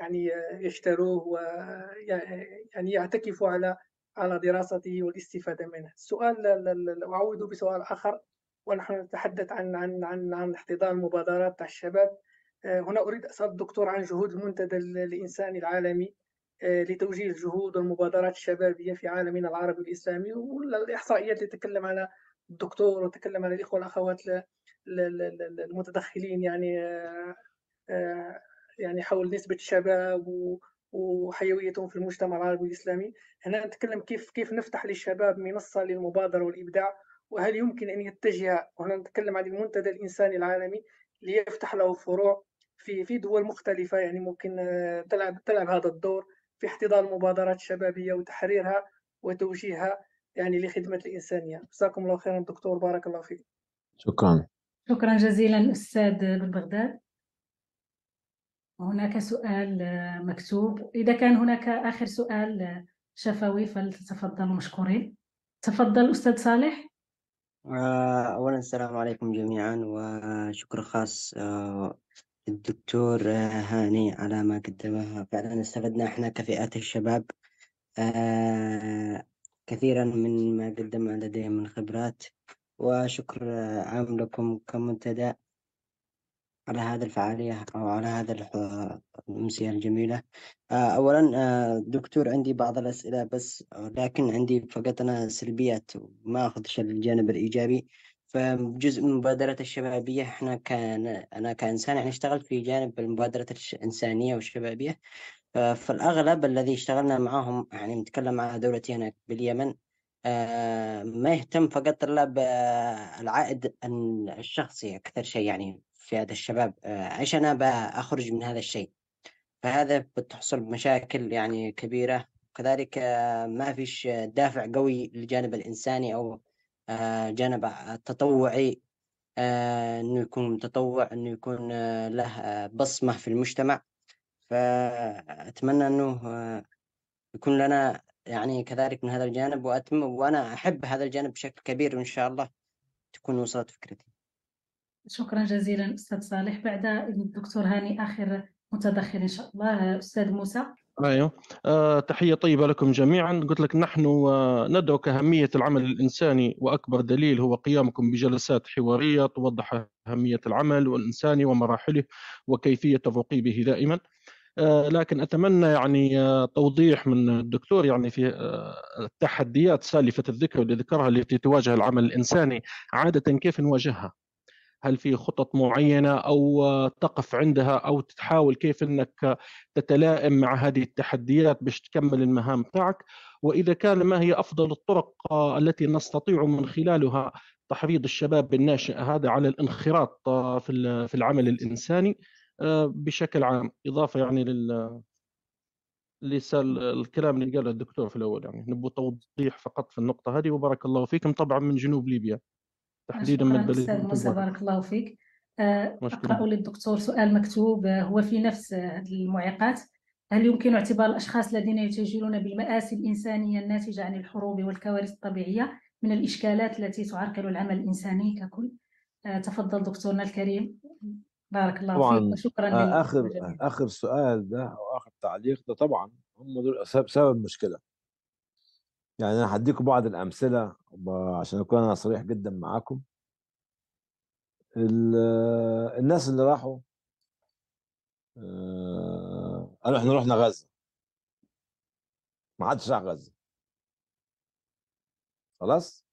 يعني يشتروه ويعني يعتكفوا على على دراسته والاستفادة منه السؤال أعود بسؤال آخر ونحن نتحدث عن عن عن عن احتضان مبادرات الشباب آه، هنا أريد أسأل الدكتور عن جهود المنتدى الإنساني العالمي آه، لتوجيه الجهود والمبادرات الشبابية في عالمنا العربي الإسلامي والإحصائيات اللي تكلم على الدكتور وتكلم على الإخوة والأخوات المتدخلين يعني آه، يعني حول نسبة الشباب وحيويتهم في المجتمع العربي الاسلامي هنا نتكلم كيف كيف نفتح للشباب منصه للمبادره والابداع وهل يمكن ان يتجه وهنا نتكلم عن المنتدى الانساني العالمي ليفتح له فروع في في دول مختلفه يعني ممكن آه، تلعب تلعب هذا الدور في احتضان المبادرات الشبابيه وتحريرها وتوجيهها يعني لخدمه الانسانيه جزاكم الله خيرا دكتور بارك الله فيك شكرا شكرا جزيلا استاذ بن بغداد هناك سؤال آه، مكتوب إذا كان هناك آخر سؤال آه، شفوي فلتتفضلوا مشكورين تفضل أستاذ صالح آه، أولا السلام عليكم جميعا وشكر خاص الدكتور هاني على ما قدمه فعلا استفدنا احنا كفئات الشباب كثيرا من ما قدم لديه من خبرات وشكر عام لكم كمنتدى على هذه الفعالية أو على هذه الأمسية الجميلة آه، أولا آه، دكتور عندي بعض الأسئلة بس لكن عندي فقط أنا سلبيات وما أخذش الجانب الإيجابي فجزء من مبادرة الشبابية احنا كان أنا كإنسان يعني اشتغلت في جانب المبادرة الإنسانية والشبابية آه، فالأغلب الذي اشتغلنا معاهم يعني نتكلم مع دولتي هنا باليمن ما يهتم فقط إلا بالعائد الشخصي أكثر شيء يعني في هذا الشباب آه، عشان انا أخرج من هذا الشيء فهذا بتحصل بمشاكل يعني كبيرة كذلك آه، ما فيش دافع قوي للجانب الإنساني أو آه، جانب التطوعي انه يكون متطوع انه يكون له بصمه في المجتمع فاتمنى انه يكون لنا يعني كذلك من هذا الجانب واتم وانا احب هذا الجانب بشكل كبير وان شاء الله تكون وصلت فكرتي شكرا جزيلا استاذ صالح بعد الدكتور هاني اخر متدخل ان شاء الله استاذ موسى ايوه آه، تحيه طيبه لكم جميعا قلت لك نحن آه، ندرك اهميه العمل الانساني واكبر دليل هو قيامكم بجلسات حواريه توضح اهميه العمل والانساني ومراحله وكيفيه الرقي به دائما آه، لكن اتمنى يعني آه، توضيح من الدكتور يعني في آه، التحديات سالفه الذكر اللي ذكرها التي تواجه العمل الانساني عاده كيف نواجهها هل في خطط معينه او تقف عندها او تحاول كيف انك تتلائم مع هذه التحديات باش تكمل المهام بتاعك واذا كان ما هي افضل الطرق التي نستطيع من خلالها تحريض الشباب الناشئ هذا على الانخراط في في العمل الانساني آه، بشكل عام اضافه يعني لل اللي سال الكلام اللي قاله الدكتور في الاول يعني نبغى توضيح فقط في النقطه هذه وبارك الله فيكم طبعا من جنوب ليبيا تحديدا من البلد موسى بارك الله فيك آه، اقرا للدكتور سؤال مكتوب آه، هو في نفس آه، المعيقات هل يمكن اعتبار الاشخاص الذين يتجهلون بالمآسي الانسانيه الناتجه عن الحروب والكوارث الطبيعيه من الاشكالات التي تعرقل العمل الانساني ككل تفضل دكتورنا الكريم بارك الله فيك وشكرا اخر اخر سؤال ده او اخر تعليق ده طبعا هم دول سبب المشكله يعني انا هديكم بعض الامثله عشان اكون انا صريح جدا معاكم الناس اللي راحوا آه، قالوا احنا رحنا غزه ما حدش راح غزه خلاص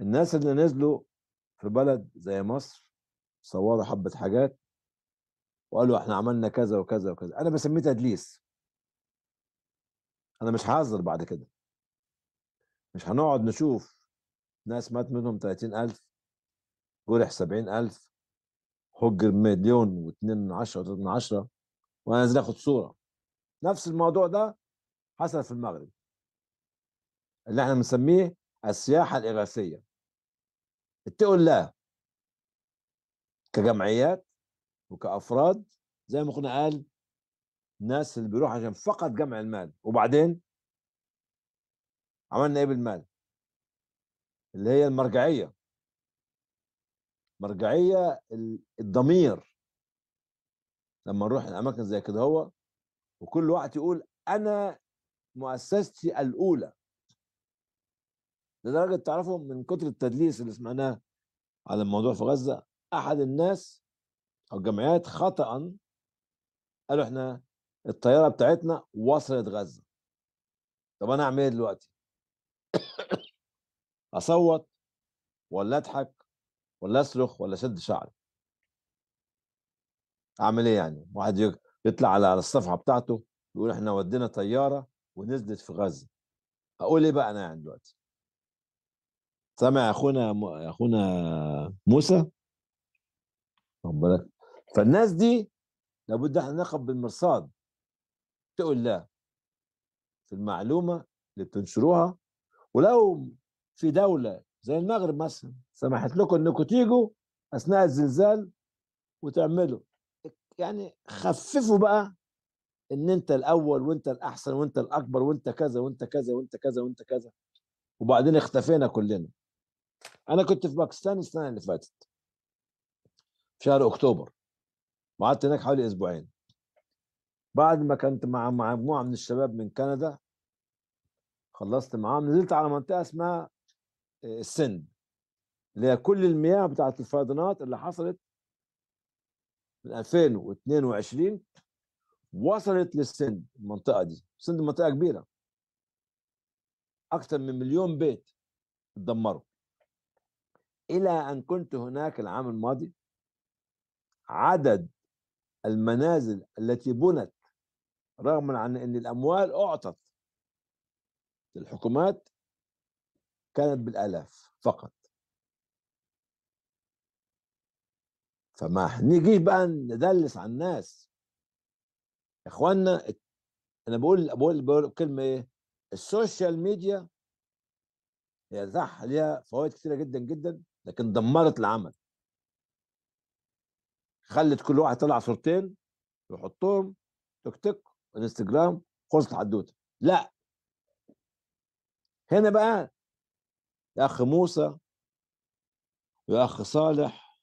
الناس اللي نزلوا في بلد زي مصر صوروا حبه حاجات وقالوا احنا عملنا كذا وكذا وكذا انا بسميه تدليس انا مش هعذر بعد كده مش هنقعد نشوف ناس مات منهم 30000 جرح 70000 هجر مليون واثنين عشرة 10 من عشرة وأنا نازل آخد صورة نفس الموضوع ده حصل في المغرب اللي احنا بنسميه السياحة الإغاثية اتقوا الله كجمعيات وكأفراد زي ما كنا قال الناس اللي بيروح عشان فقط جمع المال وبعدين عملنا ايه بالمال اللي هي المرجعيه مرجعيه الضمير لما نروح الاماكن زي كده هو وكل واحد يقول انا مؤسستي الاولى لدرجه تعرفوا من كتر التدليس اللي سمعناه على الموضوع في غزه احد الناس او الجمعيات خطا قالوا احنا الطياره بتاعتنا وصلت غزه طب انا اعمل ايه دلوقتي اصوت ولا اضحك ولا اصرخ ولا شد شعري اعمل ايه يعني واحد يطلع على الصفحه بتاعته يقول احنا ودينا طياره ونزلت في غزه اقول ايه بقى انا يعني دلوقتي سمع اخونا م... اخونا موسى واخد بالك فالناس دي لابد احنا نقف بالمرصاد تقول لا في المعلومه اللي بتنشروها ولو في دوله زي المغرب مثلا سمحت لكم انكم تيجوا اثناء الزلزال وتعملوا يعني خففوا بقى ان انت الاول وانت الاحسن وانت الاكبر وانت كذا وانت كذا وانت كذا وانت كذا وبعدين اختفينا كلنا انا كنت في باكستان السنه اللي فاتت في شهر اكتوبر وقعدت هناك حوالي اسبوعين بعد ما كنت مع مجموعه من الشباب من كندا خلصت معاهم نزلت على منطقه اسمها السن لكل المياه بتاعت الفيضانات اللي حصلت من 2022 وصلت للسند المنطقه دي السند منطقه كبيره اكثر من مليون بيت اتدمروا الى ان كنت هناك العام الماضي عدد المنازل التي بنت رغم عن ان الاموال اعطت للحكومات كانت بالالاف فقط فما نجيش بقى ندلس على الناس يا اخوانا انا بقول بقول بقول كلمه ايه السوشيال ميديا هي صح ليها فوائد كثيره جدا جدا لكن دمرت العمل خلت كل واحد طلع صورتين يحطهم تيك توك انستجرام خلصت حدوته لا هنا بقى يا أخ موسى ويا أخ صالح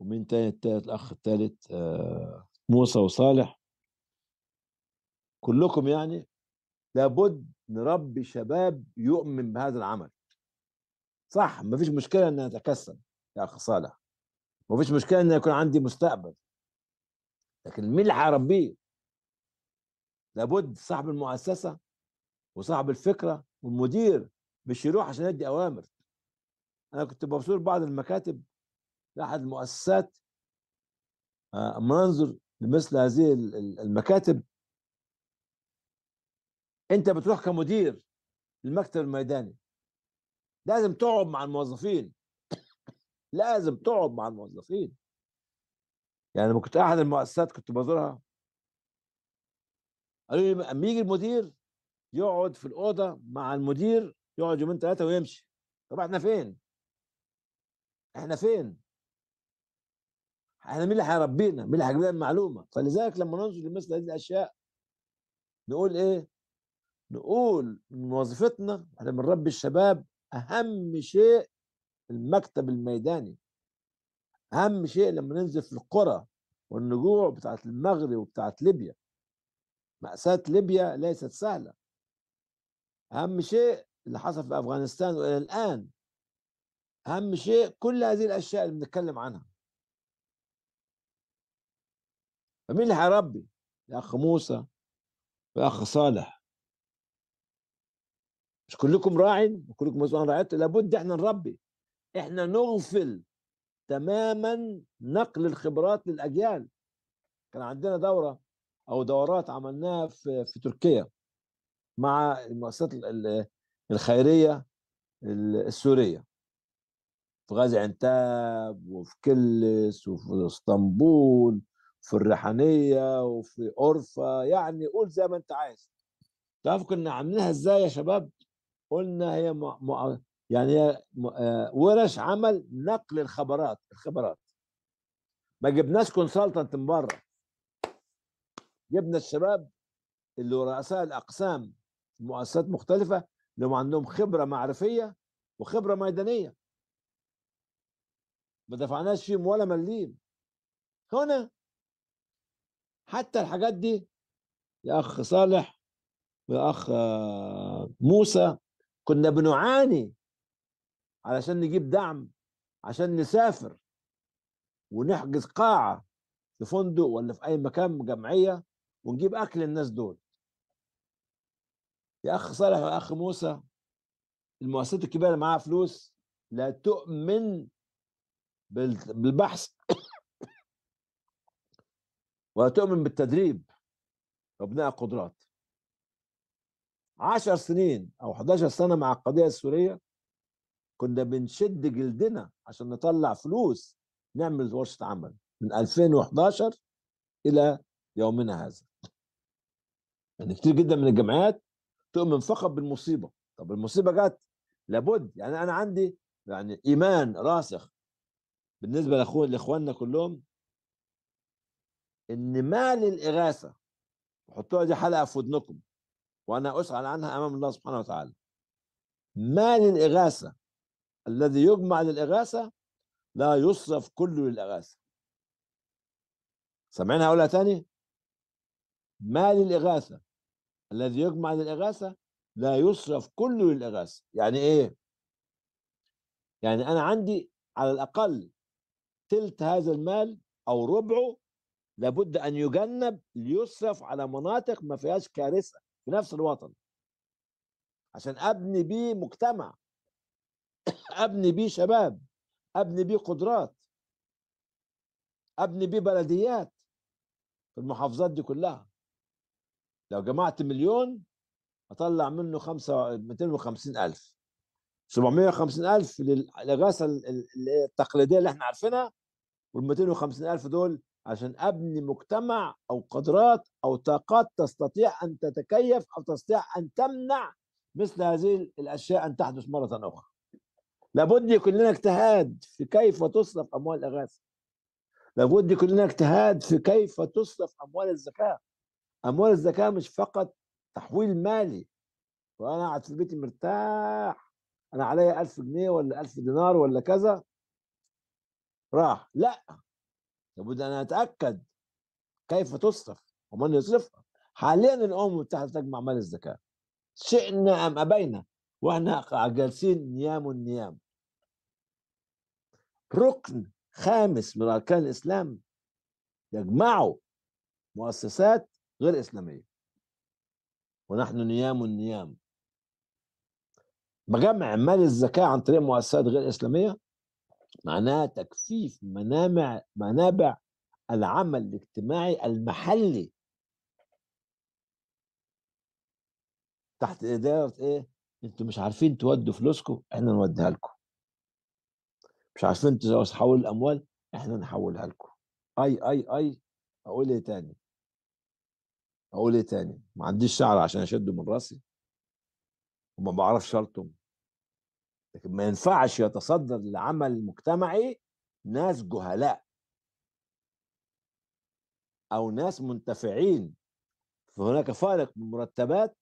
ومن تاني التالت الأخ التالت آه، موسى وصالح كلكم يعني لابد نربي شباب يؤمن بهذا العمل صح ما فيش مشكلة أن أتكسب يا أخ صالح ما فيش مشكلة أن يكون عندي مستقبل لكن مين اللي هيربيه؟ لابد صاحب المؤسسة وصاحب الفكرة والمدير مش يروح عشان يدي اوامر انا كنت بزور بعض المكاتب لاحد المؤسسات اما آه، انظر لمثل هذه المكاتب انت بتروح كمدير المكتب الميداني لازم تقعد مع الموظفين لازم تقعد مع الموظفين يعني لما كنت احد المؤسسات كنت بزورها قالوا لي اما يجي المدير يقعد في الاوضه مع المدير يقعد يومين ثلاثه ويمشي طب احنا فين؟ احنا فين؟ احنا مين اللي هيربينا؟ مين اللي هيجيب لنا المعلومه؟ فلذلك لما ننظر لمثل هذه الاشياء نقول ايه؟ نقول من وظيفتنا احنا بنربي الشباب اهم شيء المكتب الميداني اهم شيء لما ننزل في القرى والنجوع بتاعت المغرب وبتاعت ليبيا مأساة ليبيا ليست سهلة أهم شيء اللي حصل في افغانستان والى الان اهم شيء كل هذه الاشياء اللي بنتكلم عنها فمين اللي هيربي؟ الاخ موسى والاخ صالح مش كلكم راعي وكلكم مسؤول عن رعيته لابد احنا نربي احنا نغفل تماما نقل الخبرات للاجيال كان عندنا دوره او دورات عملناها في في تركيا مع المؤسسات الخيريه السوريه في غازي عنتاب وفي كلس وفي اسطنبول في الريحانيه وفي أورفا يعني قول زي ما انت عايز تعرفوا كنا عاملينها ازاي يا شباب قلنا هي م... م... يعني هي م... آه، ورش عمل نقل الخبرات الخبرات ما جبناش كونسلتنت من بره جبنا الشباب اللي رؤساء الاقسام مؤسسات مختلفه لو عندهم خبره معرفيه وخبره ميدانيه ما دفعناش فيهم ولا مليم هنا حتى الحاجات دي يا اخ صالح ويا اخ آه، موسى كنا بنعاني علشان نجيب دعم عشان نسافر ونحجز قاعه في فندق ولا في اي مكان جمعيه ونجيب اكل الناس دول يا اخ صالح يا اخ موسى المؤسسات الكبيره اللي معاها فلوس لا تؤمن بالبحث ولا تؤمن بالتدريب وبناء قدرات عشر سنين او 11 سنه مع القضيه السوريه كنا بنشد جلدنا عشان نطلع فلوس نعمل ورشه عمل من 2011 الى يومنا هذا يعني كتير جدا من الجامعات تؤمن فقط بالمصيبه طب المصيبه جت لابد يعني انا عندي يعني ايمان راسخ بالنسبه لاخوان لاخواننا كلهم ان ما للاغاثه وحطوها دي حلقه في ودنكم وانا اسال عنها امام الله سبحانه وتعالى ما للاغاثه الذي يجمع للاغاثه لا يصرف كله للاغاثه سمعنا هقولها تاني ما للاغاثه الذي يجمع للإغاثة لا يصرف كله للإغاثة يعني إيه؟ يعني أنا عندي على الأقل تلت هذا المال أو ربعه لابد أن يجنب ليصرف على مناطق ما فيهاش كارثة في نفس الوطن عشان أبني بيه مجتمع أبني بيه شباب أبني بيه قدرات أبني بيه بلديات في المحافظات دي كلها لو جمعت مليون اطلع منه خمسة 250 الف 750 الف التقليديه اللي احنا عارفينها وال 250 الف دول عشان ابني مجتمع او قدرات او طاقات تستطيع ان تتكيف او تستطيع ان تمنع مثل هذه الاشياء ان تحدث مره اخرى لابد يكون لنا اجتهاد في كيف تصرف اموال الاغاثه لابد يكون لنا اجتهاد في كيف تصرف اموال الزكاه أموال الزكاة مش فقط تحويل مالي وأنا قاعد في بيتي مرتاح أنا عليا ألف جنيه ولا ألف دينار ولا كذا راح لا لابد أن أتأكد كيف تصرف ومن يصرفها حاليا الأمم المتحدة تجمع مال الزكاة شئنا أم أبينا وإحنا جالسين نيام النيام ركن خامس من أركان الإسلام يجمعه مؤسسات غير إسلامية ونحن نيام النيام بجمع مال الزكاة عن طريق مؤسسات غير إسلامية معناها تكثيف منابع منابع العمل الاجتماعي المحلي تحت إدارة إيه؟ أنتوا مش عارفين تودوا فلوسكم إحنا نوديها لكم مش عارفين تحولوا الأموال إحنا نحولها لكم أي أي أي أقول إيه تاني اقول ايه تاني ما عنديش شعر عشان اشده من راسي وما بعرفش شلطم لكن ما ينفعش يتصدر لعمل مجتمعي ناس جهلاء او ناس منتفعين فهناك فارق بالمرتبات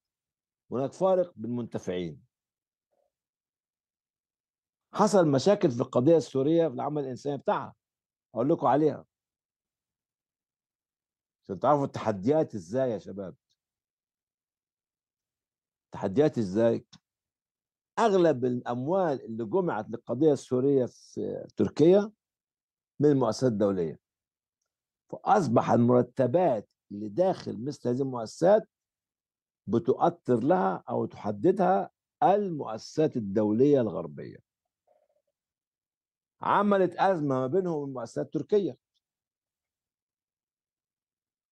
هناك فارق بالمنتفعين حصل مشاكل في القضيه السوريه في العمل الانساني بتاعها اقول لكم عليها عشان تعرفوا التحديات ازاي يا شباب تحديات ازاي اغلب الاموال اللي جمعت للقضيه السوريه في تركيا من المؤسسات الدوليه فاصبح المرتبات اللي داخل مثل هذه المؤسسات بتؤطر لها او تحددها المؤسسات الدوليه الغربيه عملت ازمه ما بينهم المؤسسات التركيه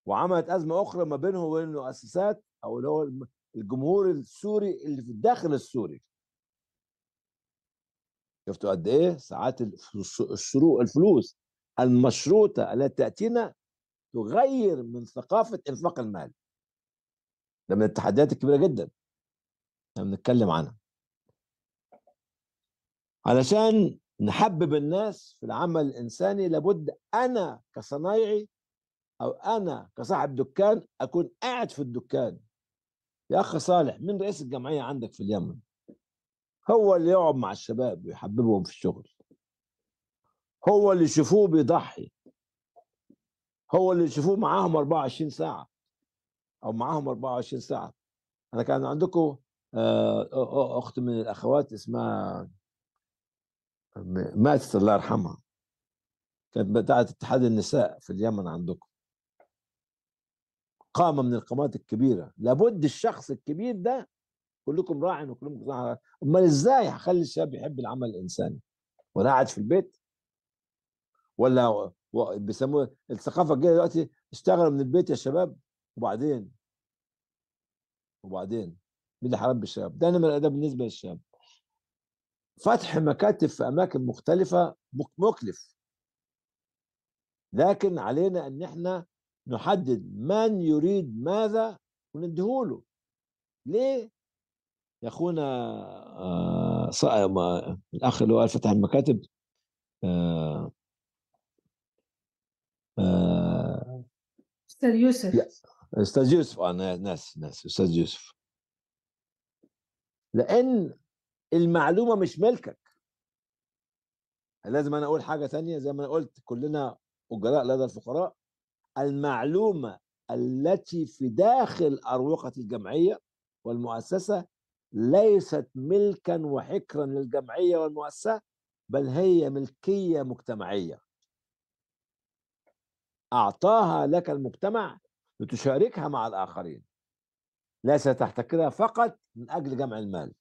وعملت ازمه اخرى ما بينه وبين المؤسسات او اللي هو الجمهور السوري اللي في الداخل السوري شفتوا قد ايه ساعات الشروق الفلوس المشروطه التي تاتينا تغير من ثقافه انفاق المال ده من التحديات الكبيره جدا احنا بنتكلم عنها علشان نحبب الناس في العمل الانساني لابد انا كصنايعي او انا كصاحب دكان اكون قاعد في الدكان يا اخ صالح مين رئيس الجمعيه عندك في اليمن هو اللي يقعد مع الشباب ويحببهم في الشغل هو اللي يشوفوه بيضحي هو اللي يشوفوه معاهم 24 ساعه او معاهم 24 ساعه انا كان عندكم آه، اخت من الاخوات اسمها ماتت الله يرحمها كانت بتاعت اتحاد النساء في اليمن عندكم قامه من القامات الكبيره لابد الشخص الكبير ده كلكم راع وكلكم راع امال ازاي هخلي الشاب يحب العمل الانساني وانا قاعد في البيت ولا بيسموه الثقافه الجديده دلوقتي اشتغلوا من البيت يا شباب وبعدين وبعدين مين اللي هيربي الشباب؟ ده نمر ده بالنسبه للشاب فتح مكاتب في اماكن مختلفه مكلف لكن علينا ان احنا نحدد من يريد ماذا وندهوله ليه يا اخونا آه، آه، الاخ اللي هو فتح المكاتب آه، استاذ يوسف استاذ يوسف انا ناس ناس استاذ يوسف لان المعلومه مش ملكك لازم انا اقول حاجه ثانيه زي ما انا قلت كلنا اجراء لدى الفقراء المعلومة التي في داخل أروقة الجمعية والمؤسسة ليست ملكا وحكرا للجمعية والمؤسسة بل هي ملكية مجتمعية أعطاها لك المجتمع لتشاركها مع الآخرين ليس تحتكرها فقط من أجل جمع المال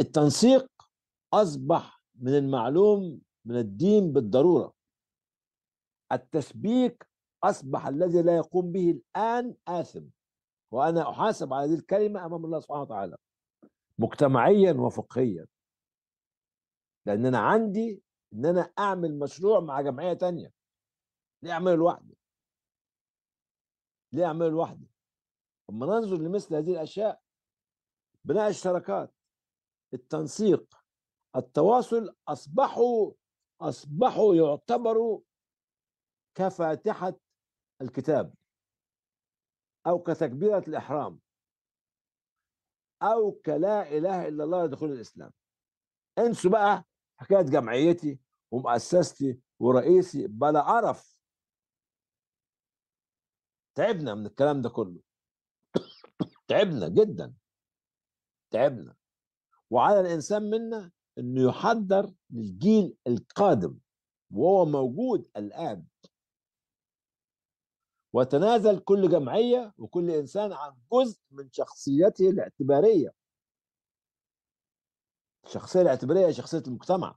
التنسيق أصبح من المعلوم من الدين بالضرورة التسبيك أصبح الذي لا يقوم به الآن آثم وأنا أحاسب على هذه الكلمة أمام الله سبحانه وتعالى مجتمعيا وفقهيا لأن أنا عندي إن أنا أعمل مشروع مع جمعية تانية ليه أعمله لوحدي؟ ليه أعمله لوحدي؟ أما ننظر لمثل هذه الأشياء بناء الشراكات التنسيق التواصل أصبحوا أصبحوا يعتبروا كفاتحة الكتاب أو كتكبيرة الإحرام أو كلا إله إلا الله لدخول الإسلام انسوا بقى حكاية جمعيتي ومؤسستي ورئيسي بلا عرف تعبنا من الكلام ده كله تعبنا جدا تعبنا وعلى الإنسان منا أنه يحضر للجيل القادم وهو موجود الآن وتنازل كل جمعية وكل إنسان عن جزء من شخصيته الاعتبارية الشخصية الاعتبارية هي شخصية المجتمع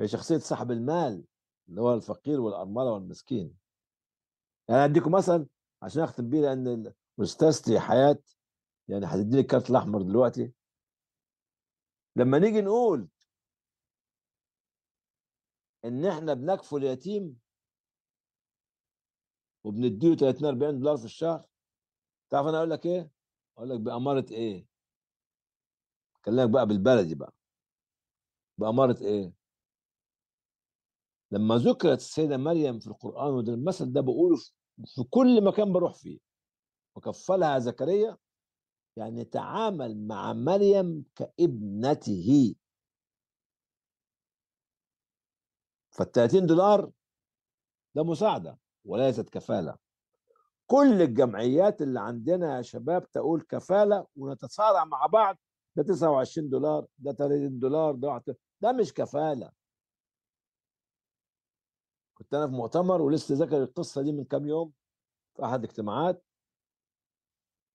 هي شخصية صاحب المال اللي هو الفقير والأرملة والمسكين يعني أديكم مثل عشان أختم بيه لأن أستاذتي حياة يعني هتديني الكارت الأحمر دلوقتي لما نيجي نقول إن إحنا بنكفل اليتيم وبنديه 30 40 دولار في الشهر تعرف انا اقول لك ايه؟ اقول لك باماره ايه؟ اكلمك بقى بالبلدي بقى باماره ايه؟ لما ذكرت السيده مريم في القران وده المثل ده بقوله في كل مكان بروح فيه وكفلها زكريا يعني تعامل مع مريم كابنته فال 30 دولار ده مساعده وليست كفالة كل الجمعيات اللي عندنا يا شباب تقول كفالة ونتصارع مع بعض ده 29 دولار ده 30 دولار ده ده مش كفالة كنت أنا في مؤتمر ولسه ذكر القصة دي من كام يوم في أحد الاجتماعات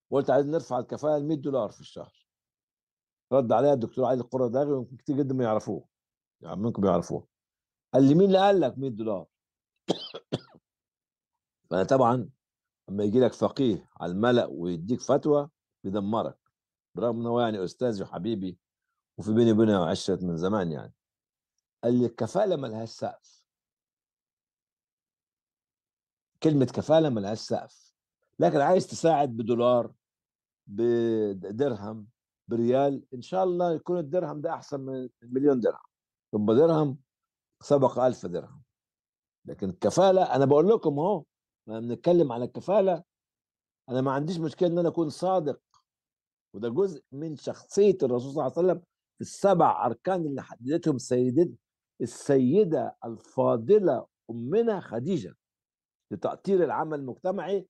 وقلت عايز نرفع الكفالة ل 100 دولار في الشهر رد عليا الدكتور علي القرى ده ويمكن كتير جدا ما يعرفوه يعني منكم يعرفوه قال لي مين اللي قال لك 100 دولار فانا طبعا اما يجي لك فقيه على الملأ ويديك فتوى بيدمرك برغم انه هو يعني استاذي وحبيبي وفي بيني وبينه عشرة من زمان يعني قال لي الكفالة ما لهاش سقف كلمة كفالة ما لهاش سقف لكن عايز تساعد بدولار بدرهم بريال ان شاء الله يكون الدرهم ده احسن من مليون درهم ثم درهم سبق ألف درهم لكن الكفالة أنا بقول لكم أهو ما بنتكلم على الكفاله انا ما عنديش مشكله ان انا اكون صادق وده جزء من شخصيه الرسول صلى الله عليه وسلم في السبع اركان اللي حددتهم سيدتنا السيده الفاضله امنا خديجه لتاطير العمل المجتمعي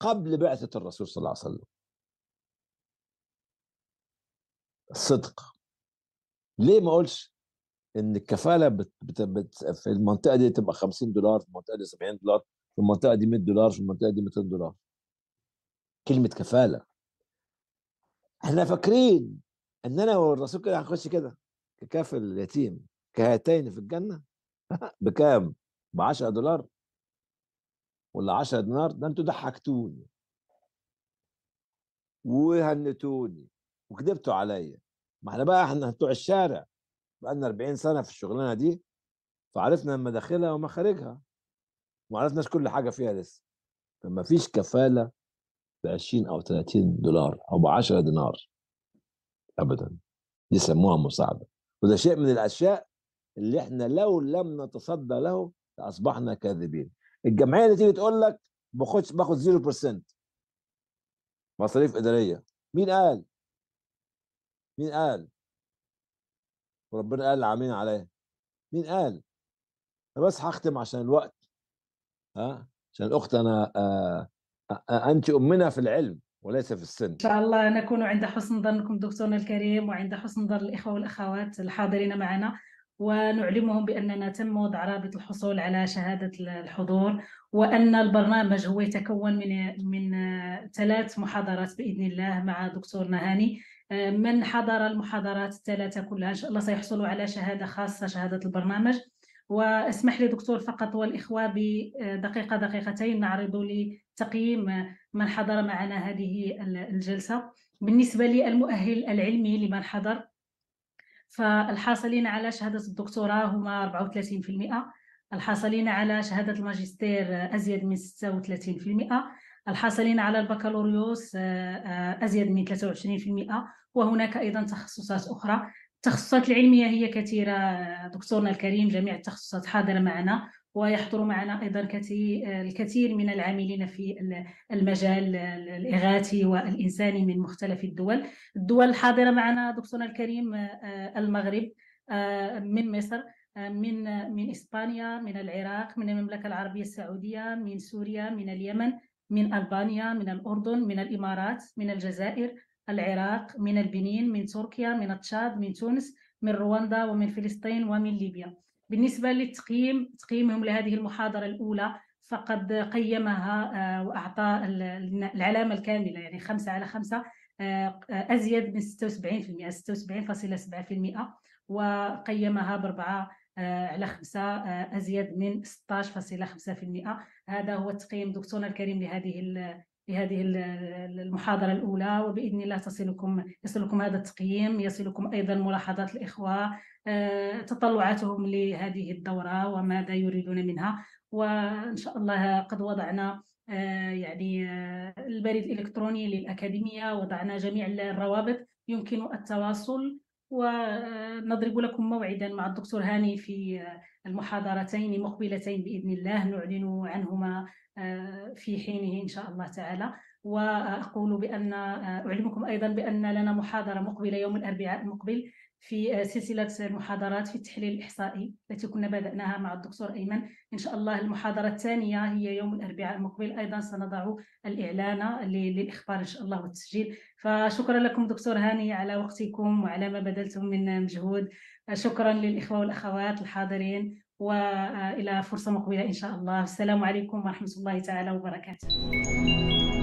قبل بعثه الرسول صلى الله عليه وسلم الصدق ليه ما اقولش ان الكفاله بت بت بت في المنطقه دي تبقى 50 دولار في المنطقه دي 70 دولار في المنطقه دي 100 دولار في المنطقه دي 200 دولار كلمه كفاله احنا فاكرين ان انا والرسول كده هنخش كده ككافل اليتيم كهاتين في الجنه بكام؟ ب 10 دولار ولا 10 دينار ده انتوا ضحكتوني وهنتوني وكذبتوا عليا ما احنا بقى احنا بتوع الشارع بقى لنا 40 سنه في الشغلانه دي فعرفنا مداخلها ومخارجها ما عرفناش كل حاجه فيها لسه فما فيش كفاله ب 20 او 30 دولار او ب 10 دينار ابدا دي سموها مساعده وده شيء من الاشياء اللي احنا لو لم نتصدى له لاصبحنا كاذبين الجمعيه اللي تيجي تقول لك باخد باخد 0% مصاريف اداريه مين قال مين قال وربنا قال عاملين عليها مين قال انا بس هختم عشان الوقت ها عشان الاخت انا آه، انت امنا في العلم وليس في السن ان شاء الله نكون عند حسن ظنكم دكتورنا الكريم وعند حسن ظن الاخوه والاخوات الحاضرين معنا ونعلمهم باننا تم وضع رابط الحصول على شهاده الحضور وان البرنامج هو يتكون من من ثلاث محاضرات باذن الله مع دكتورنا هاني آه، من حضر المحاضرات الثلاثه كلها ان شاء الله سيحصلوا على شهاده خاصه شهاده البرنامج واسمح لي دكتور فقط والإخوة بدقيقة دقيقتين نعرض لتقييم من حضر معنا هذه الجلسة بالنسبة للمؤهل العلمي لمن حضر فالحاصلين على شهادة الدكتوراه هما 34% الحاصلين على شهادة الماجستير أزيد من 36% الحاصلين على البكالوريوس أزيد من 23% وهناك أيضا تخصصات أخرى التخصصات العلمية هي كثيرة دكتورنا الكريم جميع التخصصات حاضرة معنا ويحضر معنا أيضا الكثير من العاملين في المجال الإغاثي والإنساني من مختلف الدول الدول الحاضرة معنا دكتورنا الكريم آه، المغرب آه، من مصر آه، من من إسبانيا من العراق من المملكة العربية السعودية من سوريا من اليمن من ألبانيا من الأردن من الإمارات من الجزائر العراق من البنين من تركيا من تشاد من تونس من رواندا ومن فلسطين ومن ليبيا بالنسبة للتقييم تقييمهم لهذه المحاضرة الأولى فقد قيمها آه، وأعطى العلامة الكاملة يعني خمسة على خمسة آه، أزيد من 76% 76.7% وقيمها بأربعة آه، على خمسة أزيد من 16.5% هذا هو تقييم دكتورنا الكريم لهذه في هذه المحاضرة الأولى وبإذن الله تصلكم يصلكم هذا التقييم يصلكم أيضا ملاحظات الإخوة آه، تطلعاتهم لهذه الدورة وماذا يريدون منها وإن شاء الله قد وضعنا آه، يعني آه، البريد الإلكتروني للأكاديمية وضعنا جميع الروابط يمكن التواصل ونضرب لكم موعدا مع الدكتور هاني في المحاضرتين مقبلتين باذن الله نعلن عنهما آه، في حينه ان شاء الله تعالى واقول بان آه، اعلمكم ايضا بان لنا محاضره مقبله يوم الاربعاء المقبل في آه، سلسله المحاضرات في التحليل الاحصائي التي كنا بداناها مع الدكتور ايمن ان شاء الله المحاضره الثانيه هي يوم الاربعاء المقبل ايضا سنضع الاعلان للاخبار ان شاء الله والتسجيل فشكرا لكم دكتور هاني على وقتكم وعلى ما بذلتم من مجهود شكرا للإخوة والأخوات الحاضرين وإلى فرصة مقبلة إن شاء الله السلام عليكم ورحمة الله تعالى وبركاته